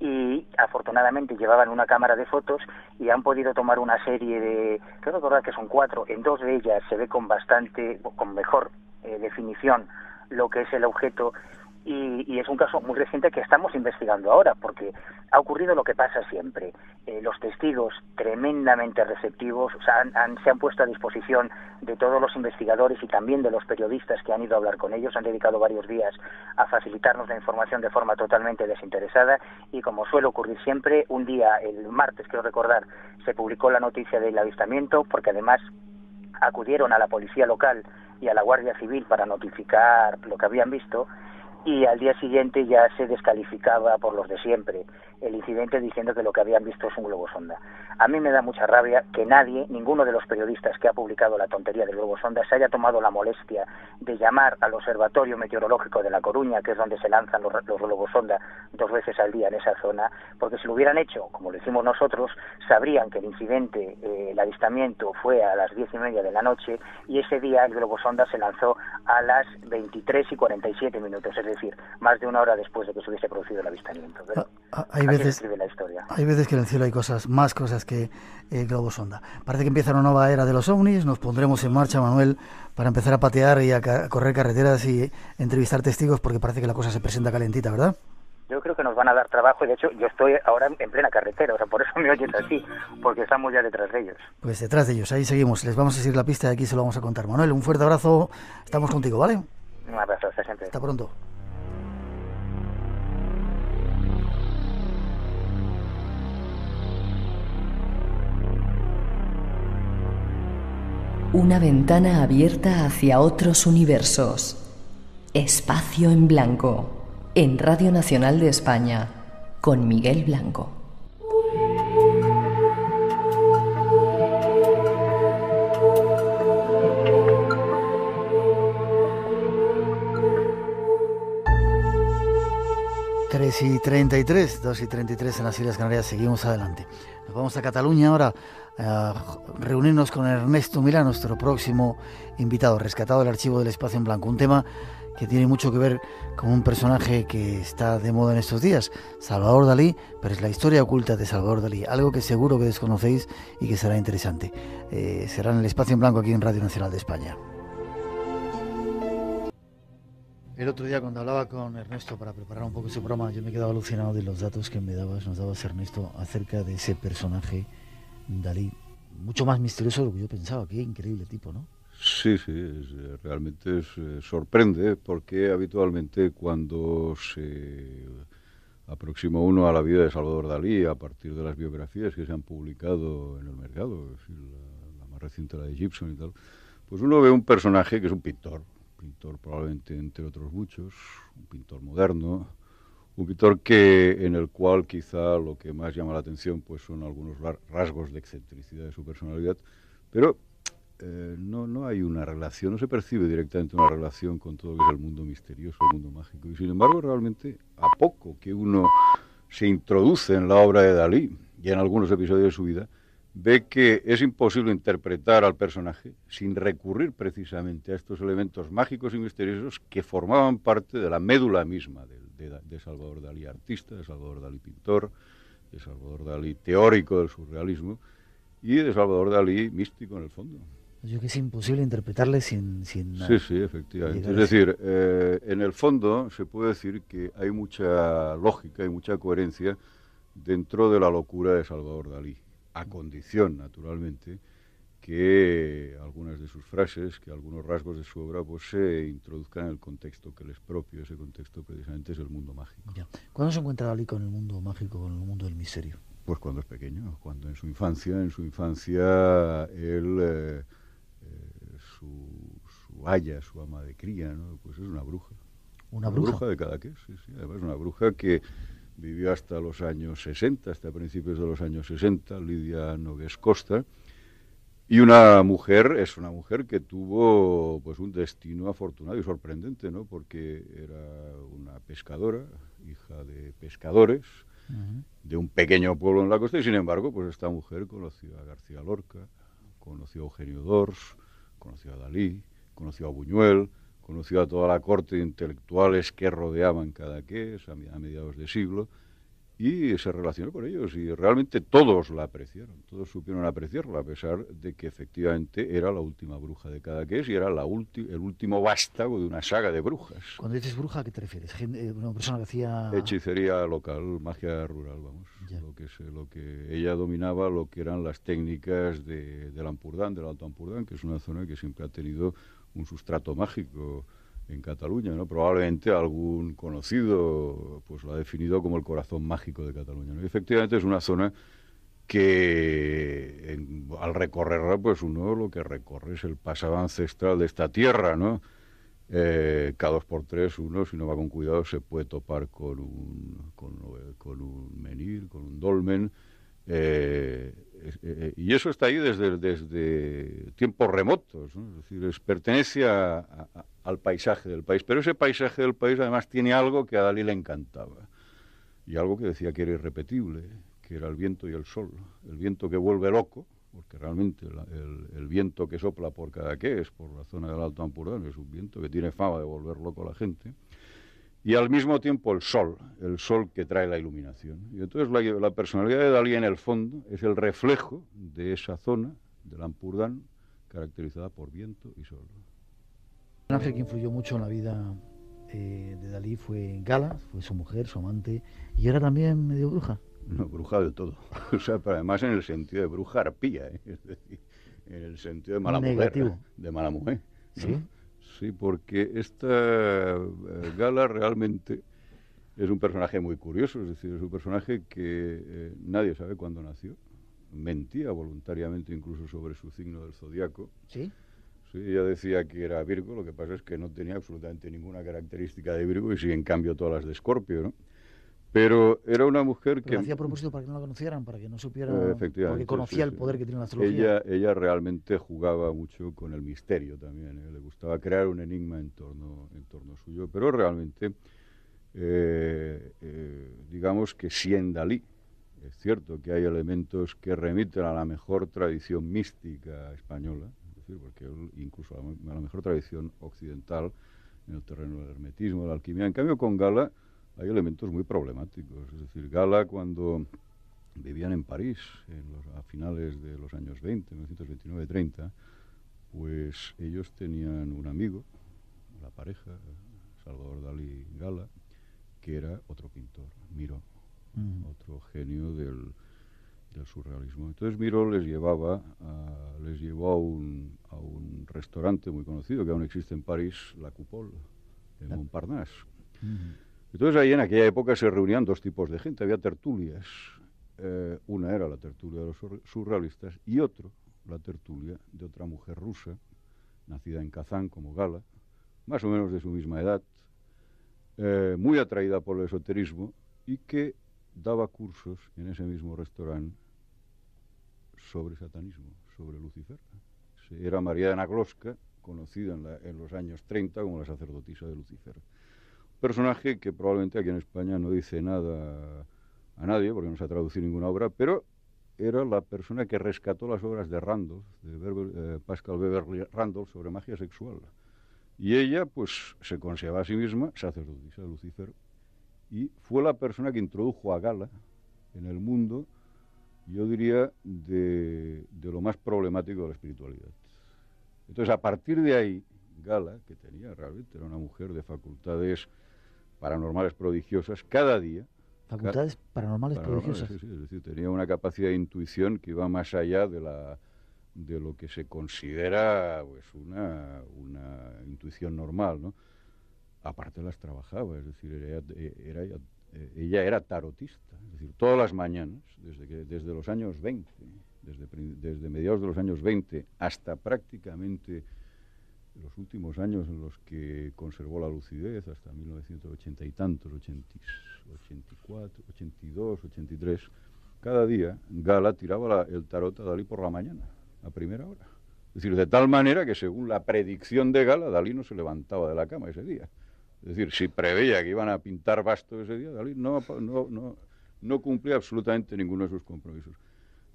S7: y afortunadamente llevaban una cámara de fotos y han podido tomar una serie de, creo recordar que son cuatro, en dos de ellas se ve con bastante, con mejor eh, definición lo que es el objeto y, y, es un caso muy reciente que estamos investigando ahora, porque ha ocurrido lo que pasa siempre. Eh, los testigos tremendamente receptivos se han puesto a disposición de todos los investigadores y también de los periodistas que han ido a hablar con ellos, han dedicado varios días a facilitarnos la información de forma totalmente desinteresada y como suele ocurrir siempre, un día, el martes quiero recordar, se publicó la noticia del avistamiento, porque además acudieron a la policía local y a la Guardia Civil para notificar lo que habían visto y al día siguiente ya se descalificaba por los de siempre el incidente diciendo que lo que habían visto es un globo sonda. A mí me da mucha rabia que nadie, ninguno de los periodistas que ha publicado la tontería del globo sonda, se haya tomado la molestia de llamar al Observatorio Meteorológico de La Coruña, que es donde se lanzan los, los globos sonda dos veces al día en esa zona, porque si lo hubieran hecho, como lo hicimos nosotros, sabrían que el incidente, eh, el avistamiento fue a las diez y media de la noche y ese día el globo sonda se lanzó a las 23 y 47 minutos, es decir, más de una hora después de que se hubiese producido el avistamiento. Ah, ah, hay
S1: veces que en el cielo hay cosas, más cosas que eh, el Globo Sonda. Parece que empieza una nueva era de los ovnis, nos pondremos en marcha, Manuel, para empezar a patear y a, correr carreteras y entrevistar testigos, porque parece que la cosa se presenta calentita, ¿verdad?
S7: Yo creo que nos van a dar trabajo y de hecho yo estoy ahora en plena carretera, o por eso me oyes así, porque estamos ya detrás de ellos.
S1: Pues detrás de ellos, ahí seguimos, les vamos a seguir la pista y aquí se lo vamos a contar. Manuel, un fuerte abrazo, estamos contigo, ¿vale? Un abrazo, hasta siempre. Hasta pronto.
S2: una ventana abierta hacia otros universos. Espacio en Blanco, en Radio Nacional de España, con Miguel Blanco.
S1: 3 y 33, 2 y 33 en las Islas Canarias, seguimos adelante. Nos vamos a Cataluña ahora reunirnos con Ernesto Milán, nuestro próximo invitado, rescatado del archivo del espacio en blanco. Un tema que tiene mucho que ver con un personaje que está de moda en estos días, Salvador Dalí, pero es la historia oculta de Salvador Dalí, algo que seguro que desconocéis y que será interesante. Eh, será en el espacio en blanco aquí en Radio Nacional de España. El otro día cuando hablaba con Ernesto para preparar un poco su programa, yo me quedaba alucinado de los datos que me dabas, nos dabas Ernesto, acerca de ese personaje Dalí. Mucho más misterioso de lo que yo pensaba. Qué increíble tipo, ¿no?
S9: Sí, sí, eh, realmente eh, sorprende ¿eh? porque habitualmente cuando se aproxima uno a la vida de Salvador Dalí a partir de las biografías que se han publicado en el mercado, la, la, más reciente, la de Gibson y tal, pues uno ve un personaje que es un pintor, pintor probablemente entre otros muchos, un pintor moderno, un pintor que, en el cual quizá lo que más llama la atención pues son algunos rasgos de excentricidad de su personalidad, pero eh, no, no hay una relación, no se percibe directamente una relación con todo lo que es el mundo misterioso, el mundo mágico. Y sin embargo, realmente, a poco que uno se introduce en la obra de Dalí y en algunos episodios de su vida, Ve que es imposible interpretar al personaje sin recurrir precisamente a estos elementos mágicos y misteriosos que formaban parte de la médula misma de, Salvador Dalí artista, de Salvador Dalí pintor, de Salvador Dalí teórico del surrealismo y de Salvador Dalí místico en el fondo.
S1: Yo que es imposible interpretarle sin... sí, ah, sí, efectivamente. Es decir,
S9: eh, en el fondo se puede decir que hay mucha lógica y mucha coherencia dentro de la locura de Salvador Dalí a condición, naturalmente, que algunas de sus frases, que algunos rasgos de su obra, pues se introduzcan en el contexto que les propio. Ese contexto precisamente es el mundo mágico.
S1: ¿Cuándo se encuentra Dalí con el mundo mágico, con el mundo
S9: del misterio? Pues cuando es pequeño, cuando en su infancia, en su infancia él, eh, eh, su, haya, su ama de cría, ¿no? pues es una bruja. Una, una bruja. de que, sí, sí. Además, una bruja que vivió hasta los años 60, hasta principios de los años 60, Lidia Nogués Costa, y una mujer, es una mujer que tuvo pues un destino afortunado y sorprendente, ¿no? Porque era una pescadora, hija de pescadores, de un pequeño pueblo en la costa, y sin embargo, pues esta mujer conoció a García Lorca, conoció a Eugenio Dors, conoció a Dalí, conoció a Buñuel, conoció a toda la corte de intelectuales que rodeaban Cadaqués a mediados de siglo y se relacionó con ellos y realmente todos la apreciaron, todos supieron apreciarla a pesar de que efectivamente era la última bruja de Cadaqués y era la el último vástago de una saga de brujas.
S1: Cuando dices bruja, ¿a qué te refieres? Eh, ¿Una persona que hacía...?
S9: Hechicería local, magia rural, vamos. Lo, que lo que Ella dominaba lo que eran las técnicas de, del Ampurdán, del Alto Ampurdán, que es una zona que siempre ha tenido un sustrato mágico en Cataluña, ¿no? Probablemente algún conocido pues lo ha definido como el corazón mágico de Cataluña, ¿no? efectivamente es una zona que al recorrerla, pues uno lo que recorre es el pasado ancestral de esta tierra, ¿no? Eh, cada dos por tres uno, si no va con cuidado, se puede topar con un, con, con un menhir, con un dolmen, eh, eh, eh, y eso está ahí desde, tiempos remotos, es decir, pertenece al paisaje del país, pero ese paisaje del país además tiene algo que a Dalí le encantaba, y algo que decía que era irrepetible, que era el viento y el sol, el viento que vuelve loco, porque realmente el, viento que sopla por cada que es por la zona del Alto Ampurdán, es un viento que tiene fama de volver loco a la gente, y al mismo tiempo el sol, el sol que trae la iluminación. Y entonces la, personalidad de Dalí en el fondo es el reflejo de esa zona del Ampurdán caracterizada por viento y sol.
S1: Un ángel que influyó mucho en la vida eh, de Dalí fue Gala, fue su mujer, su amante, y era también medio bruja.
S9: No, bruja de todo. o sea, pero además en el sentido de bruja arpía. ¿eh? es decir, en el sentido de mala mujer. De mala mujer. Sí. Sí, porque esta eh, gala realmente es un personaje muy curioso, es decir, es un personaje que eh, nadie sabe cuándo nació. Mentía voluntariamente incluso sobre su signo del zodiaco. Sí. Sí, ella decía que era Virgo, lo que pasa es que no tenía absolutamente ninguna característica de Virgo y sí, en cambio, todas las de Escorpio, ¿no? Pero era una mujer que... hacía propósito
S1: para que no la conocieran, para que no supieran, eh, Porque conocía el poder que tiene la astrología.
S9: Ella, ella realmente jugaba mucho con el misterio también. ¿eh? Le gustaba crear un enigma en torno, en torno suyo. Pero realmente, eh, digamos que si en Dalí es cierto que hay elementos que remiten a la mejor tradición mística española, es decir, porque incluso a la mejor tradición occidental en el terreno del hermetismo, de la alquimia. En cambio, con Gala hay elementos muy problemáticos. Es decir, Gala cuando vivían en París a finales de los años 20, 1929-30, pues ellos tenían un amigo, la pareja, Salvador Dalí Gala, que era otro pintor, Miro mm. otro genio del, surrealismo. Entonces Miro les llevaba, les llevó a un, restaurante muy conocido que aún existe en París, La Coupole, en Montparnasse. Mm. Entonces ahí en aquella época se reunían dos tipos de gente, había tertulias. Eh, una era la tertulia de los surrealistas y otro, la tertulia de otra mujer rusa, nacida en Kazán como Gala, más o menos de su misma edad, eh, muy atraída por el esoterismo y que daba cursos en ese mismo restaurante sobre satanismo, sobre Lucifer. Era María de Nagloska, conocida en los años 30 como la sacerdotisa de Lucifer. Personaje que probablemente aquí en España no dice nada a nadie, porque no se ha traducido ninguna obra, pero era la persona que rescató las obras de Randolph, de eh, Pascal Weber Randolph, sobre magia sexual. Y ella, pues, se conservaba a sí misma sacerdotisa de Lucifer y fue la persona que introdujo a Gala en el mundo, yo diría, de, de lo más problemático de la espiritualidad. Entonces, a partir de ahí, Gala, que tenía realmente, era una mujer de facultades paranormales prodigiosas cada día. Facultades paranormales, prodigiosas. Sí, es decir, tenía una capacidad de intuición que iba más allá de la de lo que se considera pues una, una intuición normal, ¿no? Aparte las trabajaba, es decir, era, ella era tarotista, es decir, todas las mañanas, desde, desde los años 20, desde, desde mediados de los años 20 hasta prácticamente los últimos años en los que conservó la lucidez, hasta 1980 y tantos, 84, 82, 83, cada día Gala tiraba el tarot a Dalí por la mañana, a primera hora. Es decir, de tal manera que según la predicción de Gala, Dalí no se levantaba de la cama ese día. Es decir, si preveía que iban a pintar basto ese día, Dalí no cumplía absolutamente ninguno de sus compromisos.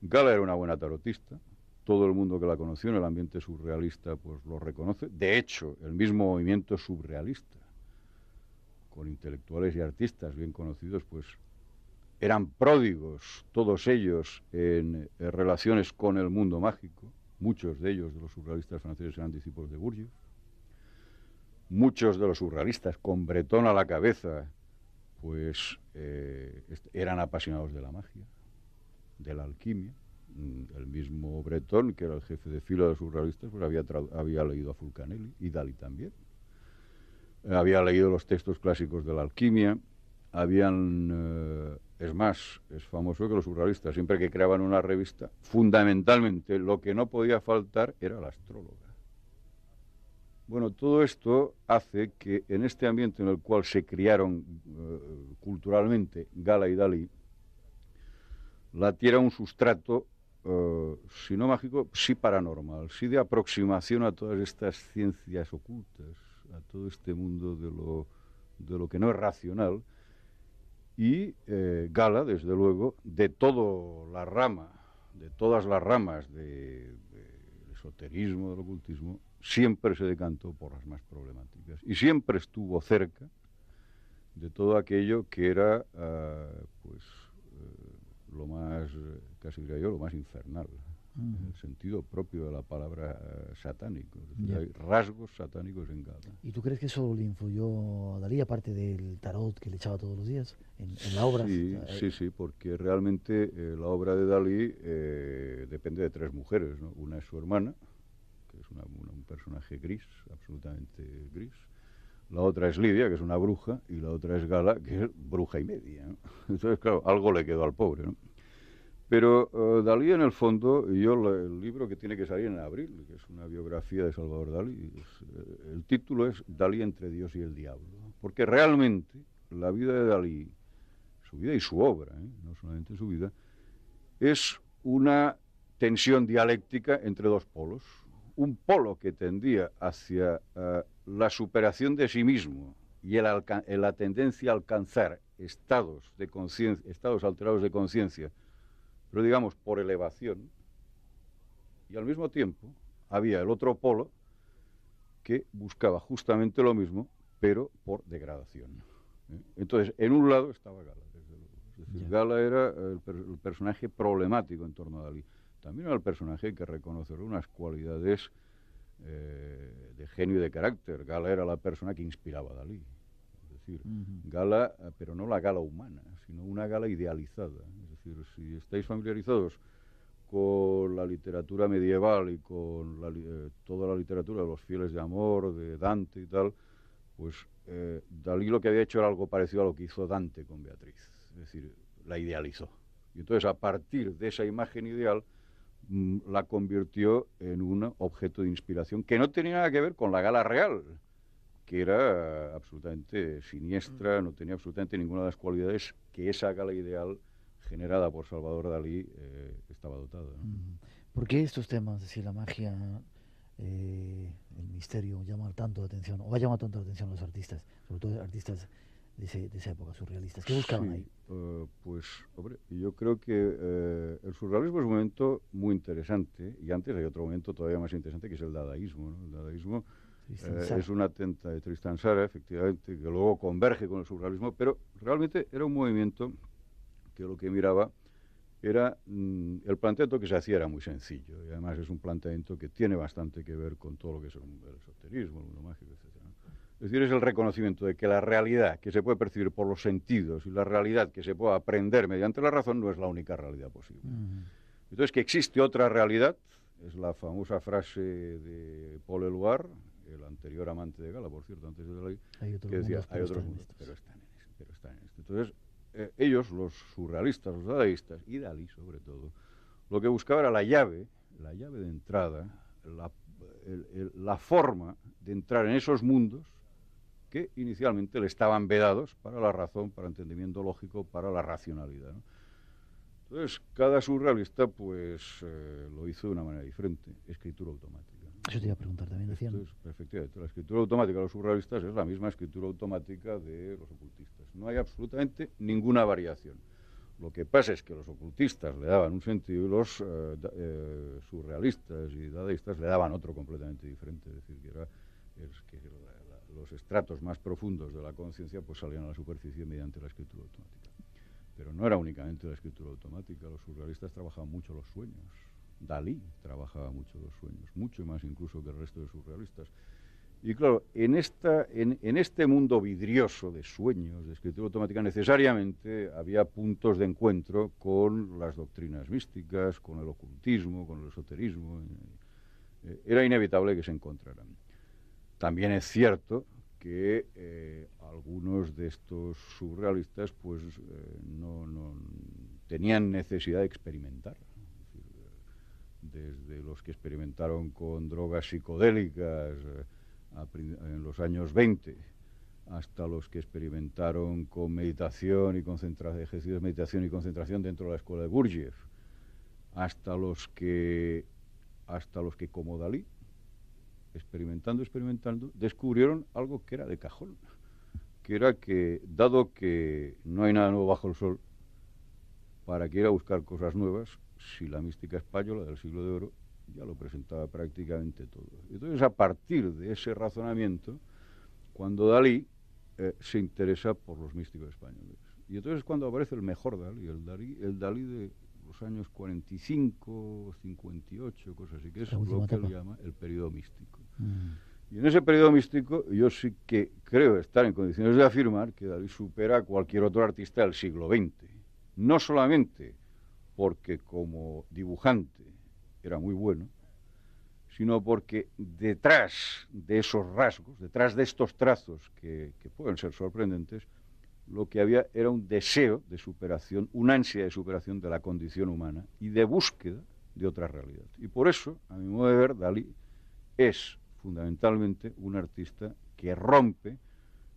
S9: Gala era una buena tarotista, todo el mundo que la conoció en el ambiente surrealista pues lo reconoce. De hecho, el mismo movimiento surrealista, con intelectuales y artistas bien conocidos, pues eran pródigos, todos ellos, en, eh, relaciones con el mundo mágico. Muchos de ellos, de los surrealistas franceses, eran discípulos de Bourdieu. Muchos de los surrealistas, con Bretón a la cabeza, pues eh, eran apasionados de la magia, de la alquimia. Mm, el mismo Bretón, que era el jefe de fila de los surrealistas, pues había, leído a Fulcanelli y Dalí también. Eh, había leído los textos clásicos de la alquimia. Habían, eh, es más, es famoso que los surrealistas, siempre que creaban una revista, fundamentalmente lo que no podía faltar era la astróloga. Bueno, todo esto hace que en este ambiente en el cual se criaron eh, culturalmente Gala y Dalí, tira un sustrato eh, si no mágico, sí paranormal, sí de aproximación a todas estas ciencias ocultas, a todo este mundo de lo, de lo que no es racional, y eh, Gala, desde luego, de toda la rama, de todas las ramas del de esoterismo, del ocultismo, siempre se decantó por las más problemáticas y siempre estuvo cerca de todo aquello que era ah, pues, eh, lo más casi diría yo lo más infernal, en el sentido propio de la palabra eh, satánico. Hay rasgos satánicos en Gala.
S1: ¿Y tú crees que eso le influyó a Dalí, aparte del tarot que le echaba todos los días en, la obra? Sí, sí,
S9: sí, porque realmente eh, la obra de Dalí eh, depende de tres mujeres. ¿no? Una es su hermana, que es un personaje gris, absolutamente gris la otra es Lidia, que es una bruja, y la otra es Gala, que es bruja y media. Entonces, claro, algo le quedó al pobre, ¿no? Pero eh, Dalí, en el fondo, yo el libro que tiene que salir en abril, que es una biografía de Salvador Dalí, eh, el título es Dalí entre Dios y el Diablo. Porque realmente la vida de Dalí, su vida y su obra, ¿eh? no solamente su vida, es una tensión dialéctica entre dos polos. Un polo que tendía hacia la superación de sí mismo y la tendencia a alcanzar estados, de estados alterados de conciencia pero digamos por elevación, y al mismo tiempo había el otro polo que buscaba justamente lo mismo, pero por degradación. ¿eh? Entonces, en un lado estaba Gala, desde luego. Es decir, Gala era el, personaje problemático en torno a Dalí. También era el personaje que reconocer unas cualidades eh, de genio y de carácter. Gala era la persona que inspiraba a Dalí. Es decir, Gala, eh, pero no la Gala humana, sino una Gala idealizada si estáis familiarizados con la literatura medieval y con eh, toda la literatura de los fieles de amor, de Dante y tal, pues eh, Dalí lo que había hecho era algo parecido a lo que hizo Dante con Beatriz, es decir, la idealizó. Y entonces a partir de esa imagen ideal mm, la convirtió en un objeto de inspiración que no tenía nada que ver con la gala real, que era absolutamente siniestra, mm. no tenía absolutamente ninguna de las cualidades que esa gala ideal generada por Salvador Dalí eh, estaba dotado.
S1: ¿Por qué estos temas, decir, la magia, eh, el misterio, llaman tanto la atención, o ha llamado tanto la atención a los artistas, sobre todo artistas de, de esa época, surrealistas? ¿Qué buscaban ahí?
S9: Eh, pues, hombre, yo creo que el surrealismo es un momento muy interesante, y antes hay otro momento todavía más interesante que es el dadaísmo. ¿no? El dadaísmo es una tenta de Tristan Sara, efectivamente, que luego converge con el surrealismo, pero realmente era un movimiento que lo que miraba era mm, el planteamiento que se hacía era muy sencillo y además es un planteamiento que tiene bastante que ver con todo lo que es el, esoterismo, el mundo mágico, etc. Es decir, es el reconocimiento de que la realidad que se puede percibir por los sentidos y la realidad que se puede aprender mediante la razón no es la única realidad posible. Entonces, que existe otra realidad, es la famosa frase de Paul Eluard, el anterior amante de Gala, por cierto, antes de la ley, que decía, hay otros mundos, pero están en esto. Pero están en esto. Entonces, eh, ellos, los surrealistas, los dadaístas, y Dalí sobre todo, lo que buscaba era la llave, la llave de entrada, la, forma de entrar en esos mundos que inicialmente le estaban vedados para la razón, para entendimiento lógico, para la racionalidad. Entonces, cada surrealista pues eh, lo hizo de una manera diferente, escritura automática. Eso te iba a preguntar también, decían. Es, efectivamente, la escritura automática de los surrealistas es la misma escritura automática de los ocultistas. No hay absolutamente ninguna variación. Lo que pasa es que los ocultistas le daban un sentido y los eh, eh, surrealistas y dadaístas le daban otro completamente diferente. Es decir, que, los estratos más profundos de la conciencia pues salían a la superficie mediante la escritura automática. Pero no era únicamente la escritura automática, los surrealistas trabajaban mucho los sueños. Dalí trabajaba mucho los sueños, mucho más incluso que el resto de surrealistas. Y claro, en, esta, en, este mundo vidrioso de sueños, de escritura automática, necesariamente había puntos de encuentro con las doctrinas místicas, con el ocultismo, con el esoterismo. Eh, eh, era inevitable que se encontraran. También es cierto que eh, algunos de estos surrealistas pues no, no tenían necesidad de experimentar desde los que experimentaron con drogas psicodélicas eh, en los años 20 hasta los que experimentaron con meditación y concentración, ejercicios de meditación y concentración dentro de la escuela de Gurdjieff, hasta los que, hasta los que como Dalí, experimentando, experimentando, descubrieron algo que era de cajón, que era que, dado que no hay nada nuevo bajo el sol, para que ir a buscar cosas nuevas, si la mística española del siglo de oro ya lo presentaba prácticamente todo. Entonces, a partir de ese razonamiento, cuando Dalí eh, se interesa por los místicos españoles. Y entonces cuando aparece el mejor Dalí, el Dalí, el Dalí de los años 45, 58, cosas así, que es lo que él llama el periodo místico. Mm. Y en ese periodo místico yo sí que creo estar en condiciones de afirmar que Dalí supera a cualquier otro artista del siglo XX. No solamente porque como dibujante era muy bueno, sino porque detrás de esos rasgos, detrás de estos trazos que, pueden ser sorprendentes, lo que había era un deseo de superación, una ansia de superación de la condición humana y de búsqueda de otra realidad. Y por eso, a mi modo de ver, Dalí es fundamentalmente un artista que rompe,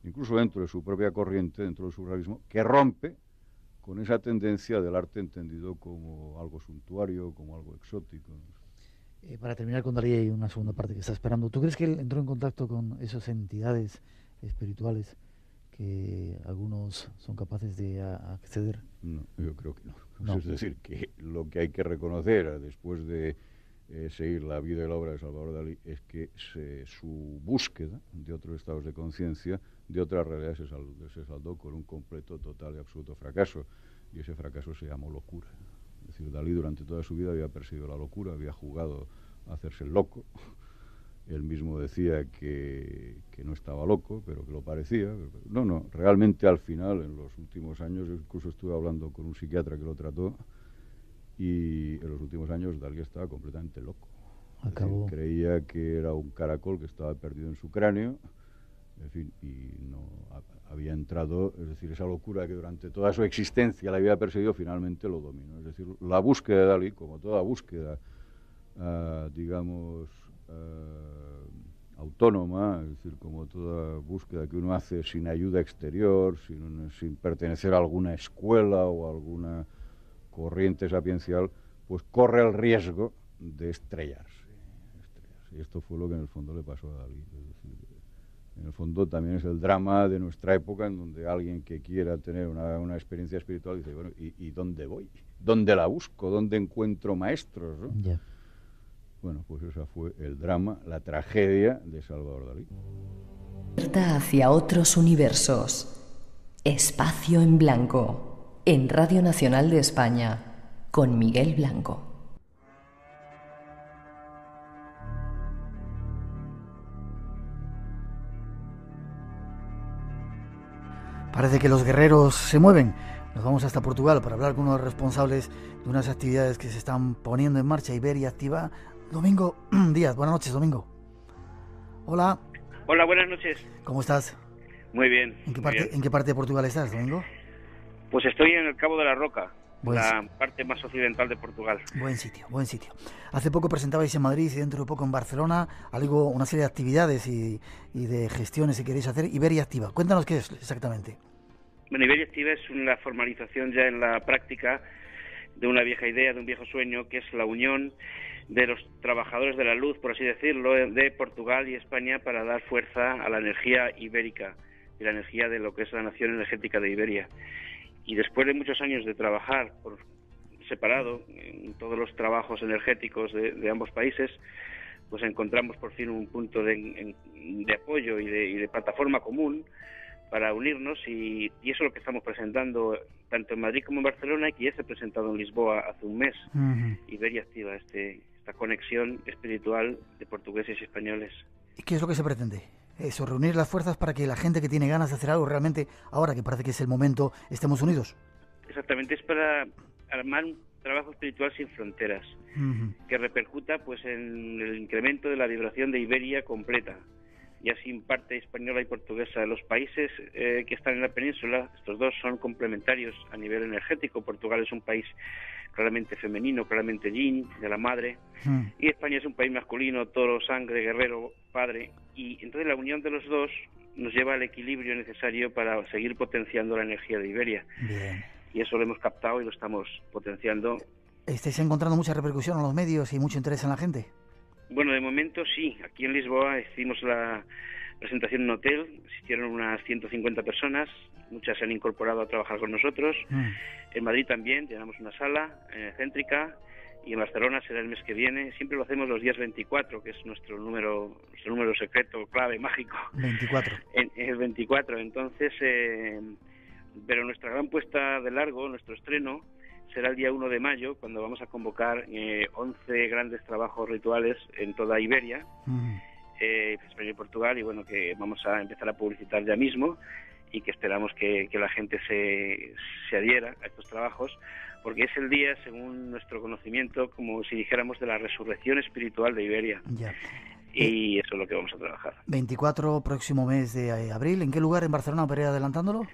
S9: incluso dentro de su propia corriente, dentro de su realismo, que rompe con esa tendencia del arte entendido como algo suntuario, como algo exótico.
S1: Eh, para terminar con Dalí hay una segunda parte que está esperando. ¿Tú crees que él entró en contacto con esas entidades espirituales que algunos son capaces de acceder?
S9: No, yo creo que no. Es decir, que lo que hay que reconocer después de eh, seguir la vida y la obra de Salvador Dalí es que su búsqueda de otros estados de conciencia de otra realidad se saldó, con un completo, total y absoluto fracaso. Y ese fracaso se llamó locura. Es decir, Dalí durante toda su vida había perseguido la locura, había jugado a hacerse el loco. Él mismo decía que, no estaba loco, pero que lo parecía. No, no, realmente al final, en los últimos años, incluso estuve hablando con un psiquiatra que lo trató, y en los últimos años Dalí estaba completamente loco. creía que era un caracol que estaba perdido en su cráneo en fin, y no había entrado, es decir, esa locura que durante toda su existencia la había perseguido, finalmente lo dominó. Es decir, la búsqueda de Dalí, como toda búsqueda, ah, digamos, ah, autónoma, es decir, como toda búsqueda que uno hace sin ayuda exterior, sin, pertenecer a alguna escuela o alguna corriente sapiencial, pues corre el riesgo de estrellarse. Y esto fue lo que en el fondo le pasó a Dalí en el fondo también es el drama de nuestra época en donde alguien que quiera tener una, experiencia espiritual dice, bueno, ¿y, dónde voy? ¿Dónde la busco? ¿Dónde encuentro maestros? Bueno, pues esa fue el drama, la tragedia de Salvador Dalí.
S2: Hacia otros universos. Espacio en Blanco, en Radio Nacional de España, con Miguel Blanco.
S1: Parece que los guerreros se mueven. Nos vamos hasta Portugal para hablar con unos responsables de unas actividades que se están poniendo en marcha. Iberia Activa. Domingo Díaz, buenas noches, Domingo. Hola.
S8: Hola, buenas noches. ¿Cómo estás? Muy bien. ¿En
S1: qué, parte, de Portugal estás, Domingo?
S8: Pues estoy en el Cabo de la Roca, la parte más occidental de Portugal.
S1: Buen sitio, buen sitio. Hace poco presentabais en Madrid y dentro de poco en Barcelona algo, una serie de actividades y, y de gestiones que queréis hacer. Iberia Activa, cuéntanos qué es
S8: exactamente. Bueno, Iberia Activa es una formalización ya en la práctica de una vieja idea, de un viejo sueño, que es la unión de los trabajadores de la luz, por así decirlo, de Portugal y España para dar fuerza a la energía ibérica y la energía de lo que es la nación energética de Iberia. Y después de muchos años de trabajar por separado en todos los trabajos energéticos de, ambos países, pues encontramos por fin un punto de, apoyo y de, y de plataforma común para unirnos y, eso es lo que estamos presentando tanto en Madrid como en Barcelona y que ya se ha presentado en Lisboa hace un mes. ...Iberia activa este, esta conexión espiritual de portugueses y españoles.
S1: ¿Y qué es lo que se pretende? Eso, reunir las fuerzas para que la gente que tiene ganas de hacer algo realmente, ahora que parece que es el momento, estemos unidos.
S8: Exactamente, es para armar un trabajo espiritual sin fronteras, que repercuta pues en el incremento de la vibración de Iberia completa y así en parte española y portuguesa. de Los países eh, que están en la península, estos dos son complementarios a nivel energético. Portugal es un país claramente femenino, claramente yin, de la madre, hmm. y España es un país masculino, toro, sangre, guerrero, padre, y entonces la unión de los dos nos lleva al equilibrio necesario para seguir potenciando la energía de Iberia. Y eso lo hemos captado y lo estamos potenciando.
S1: ¿Estáis encontrando mucha repercusión en los medios y mucho interés en la gente?
S8: Bueno, de momento sí. Aquí en Lisboa hicimos la presentación en un hotel, asistieron unas 150 personas, muchas se han incorporado a trabajar con nosotros. Mm. En Madrid también tenemos una sala eh, céntrica y en Barcelona será el mes que viene. Siempre lo hacemos los días 24, que es nuestro número, nuestro número secreto, clave, mágico. 24. En, el 24. Entonces, eh, pero nuestra gran puesta de largo, nuestro estreno, será el día 1 de mayo, cuando vamos a convocar 11 eh, grandes trabajos rituales en toda Iberia, mm. eh, pues, España y Portugal, y bueno, que vamos a empezar a publicitar ya mismo y que esperamos que, la gente se, se, adhiera a estos trabajos, porque es el día, según nuestro conocimiento, como si dijéramos de la resurrección espiritual de Iberia. Ya. Y eh, eso es lo que vamos a trabajar.
S1: 24 próximo mes de abril, ¿en qué lugar en Barcelona, Pereira, adelantándolo?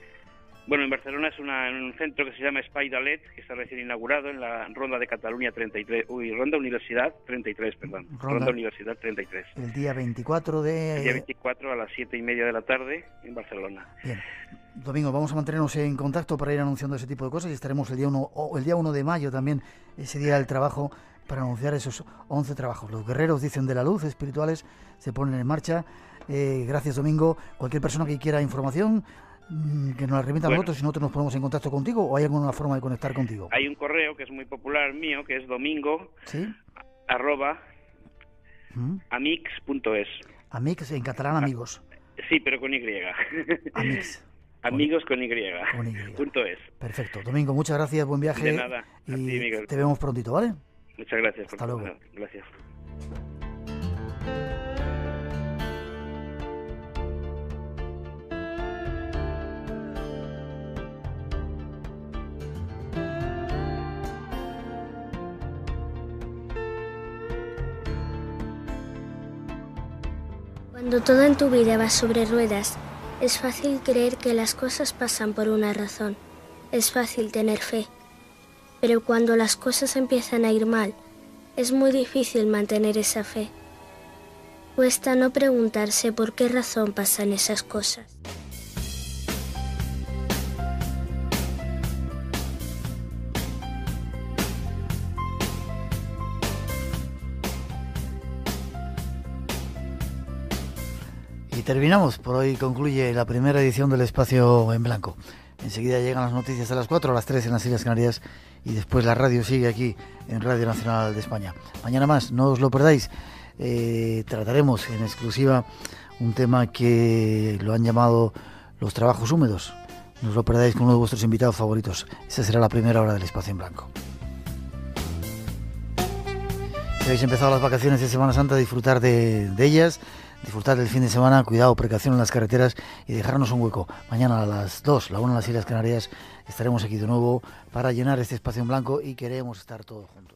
S8: Bueno, en Barcelona es un centro que se llama Espai Dalet, que está recién inaugurado en la Ronda de Cataluña 33, uy, Ronda Universidad 33, perdón, Ronda, Universidad 33.
S1: El día 24 de... El día
S8: 24 a las 7 y media de la tarde en Barcelona.
S1: Bien. Domingo, vamos a mantenernos en contacto para ir anunciando ese tipo de cosas y estaremos el día 1, o el día 1 de mayo también, ese día del trabajo, para anunciar esos 11 trabajos. Los guerreros dicen de la luz, espirituales, se ponen en marcha. Eh, gracias, Domingo. Cualquier persona que quiera información, que nos la remitan bueno, nosotros si nosotros nos ponemos en contacto contigo o hay alguna forma de conectar contigo?
S8: Hay un correo que es muy popular mío, que es domingo arroba mm. amix.es.
S1: Amix en catalán ah, amigos.
S8: Sí, pero con Y. Amigos con Y. es.
S1: Perfecto. Domingo, muchas gracias, buen viaje. nada.
S8: Y te
S1: vemos prontito, ¿vale?
S8: Muchas gracias. Hasta luego. Gracias.
S2: Cuando todo en tu vida va sobre ruedas, es fácil creer que las cosas pasan por una razón, es fácil tener fe, pero cuando las cosas empiezan a ir mal, es muy difícil mantener esa fe. Cuesta no preguntarse por qué razón pasan esas cosas.
S1: terminamos. Por hoy concluye la primera edición del Espacio en Blanco. Enseguida llegan las noticias a las 4, a las 3 en las Islas Canarias y después la radio sigue aquí en Radio Nacional de España. Mañana más, no os lo perdáis. Eh, trataremos en exclusiva un tema que lo han llamado los trabajos húmedos. No os lo perdáis con uno de vuestros invitados favoritos. Esa será la primera hora del Espacio en Blanco. Si habéis empezado las vacaciones de Semana Santa, disfrutar de, de ellas disfrutar del fin de semana, cuidado, precaución en las carreteras y dejarnos un hueco. Mañana a las 2, la 1 en las Islas Canarias, estaremos aquí de nuevo para llenar este espacio en blanco y queremos estar todos juntos.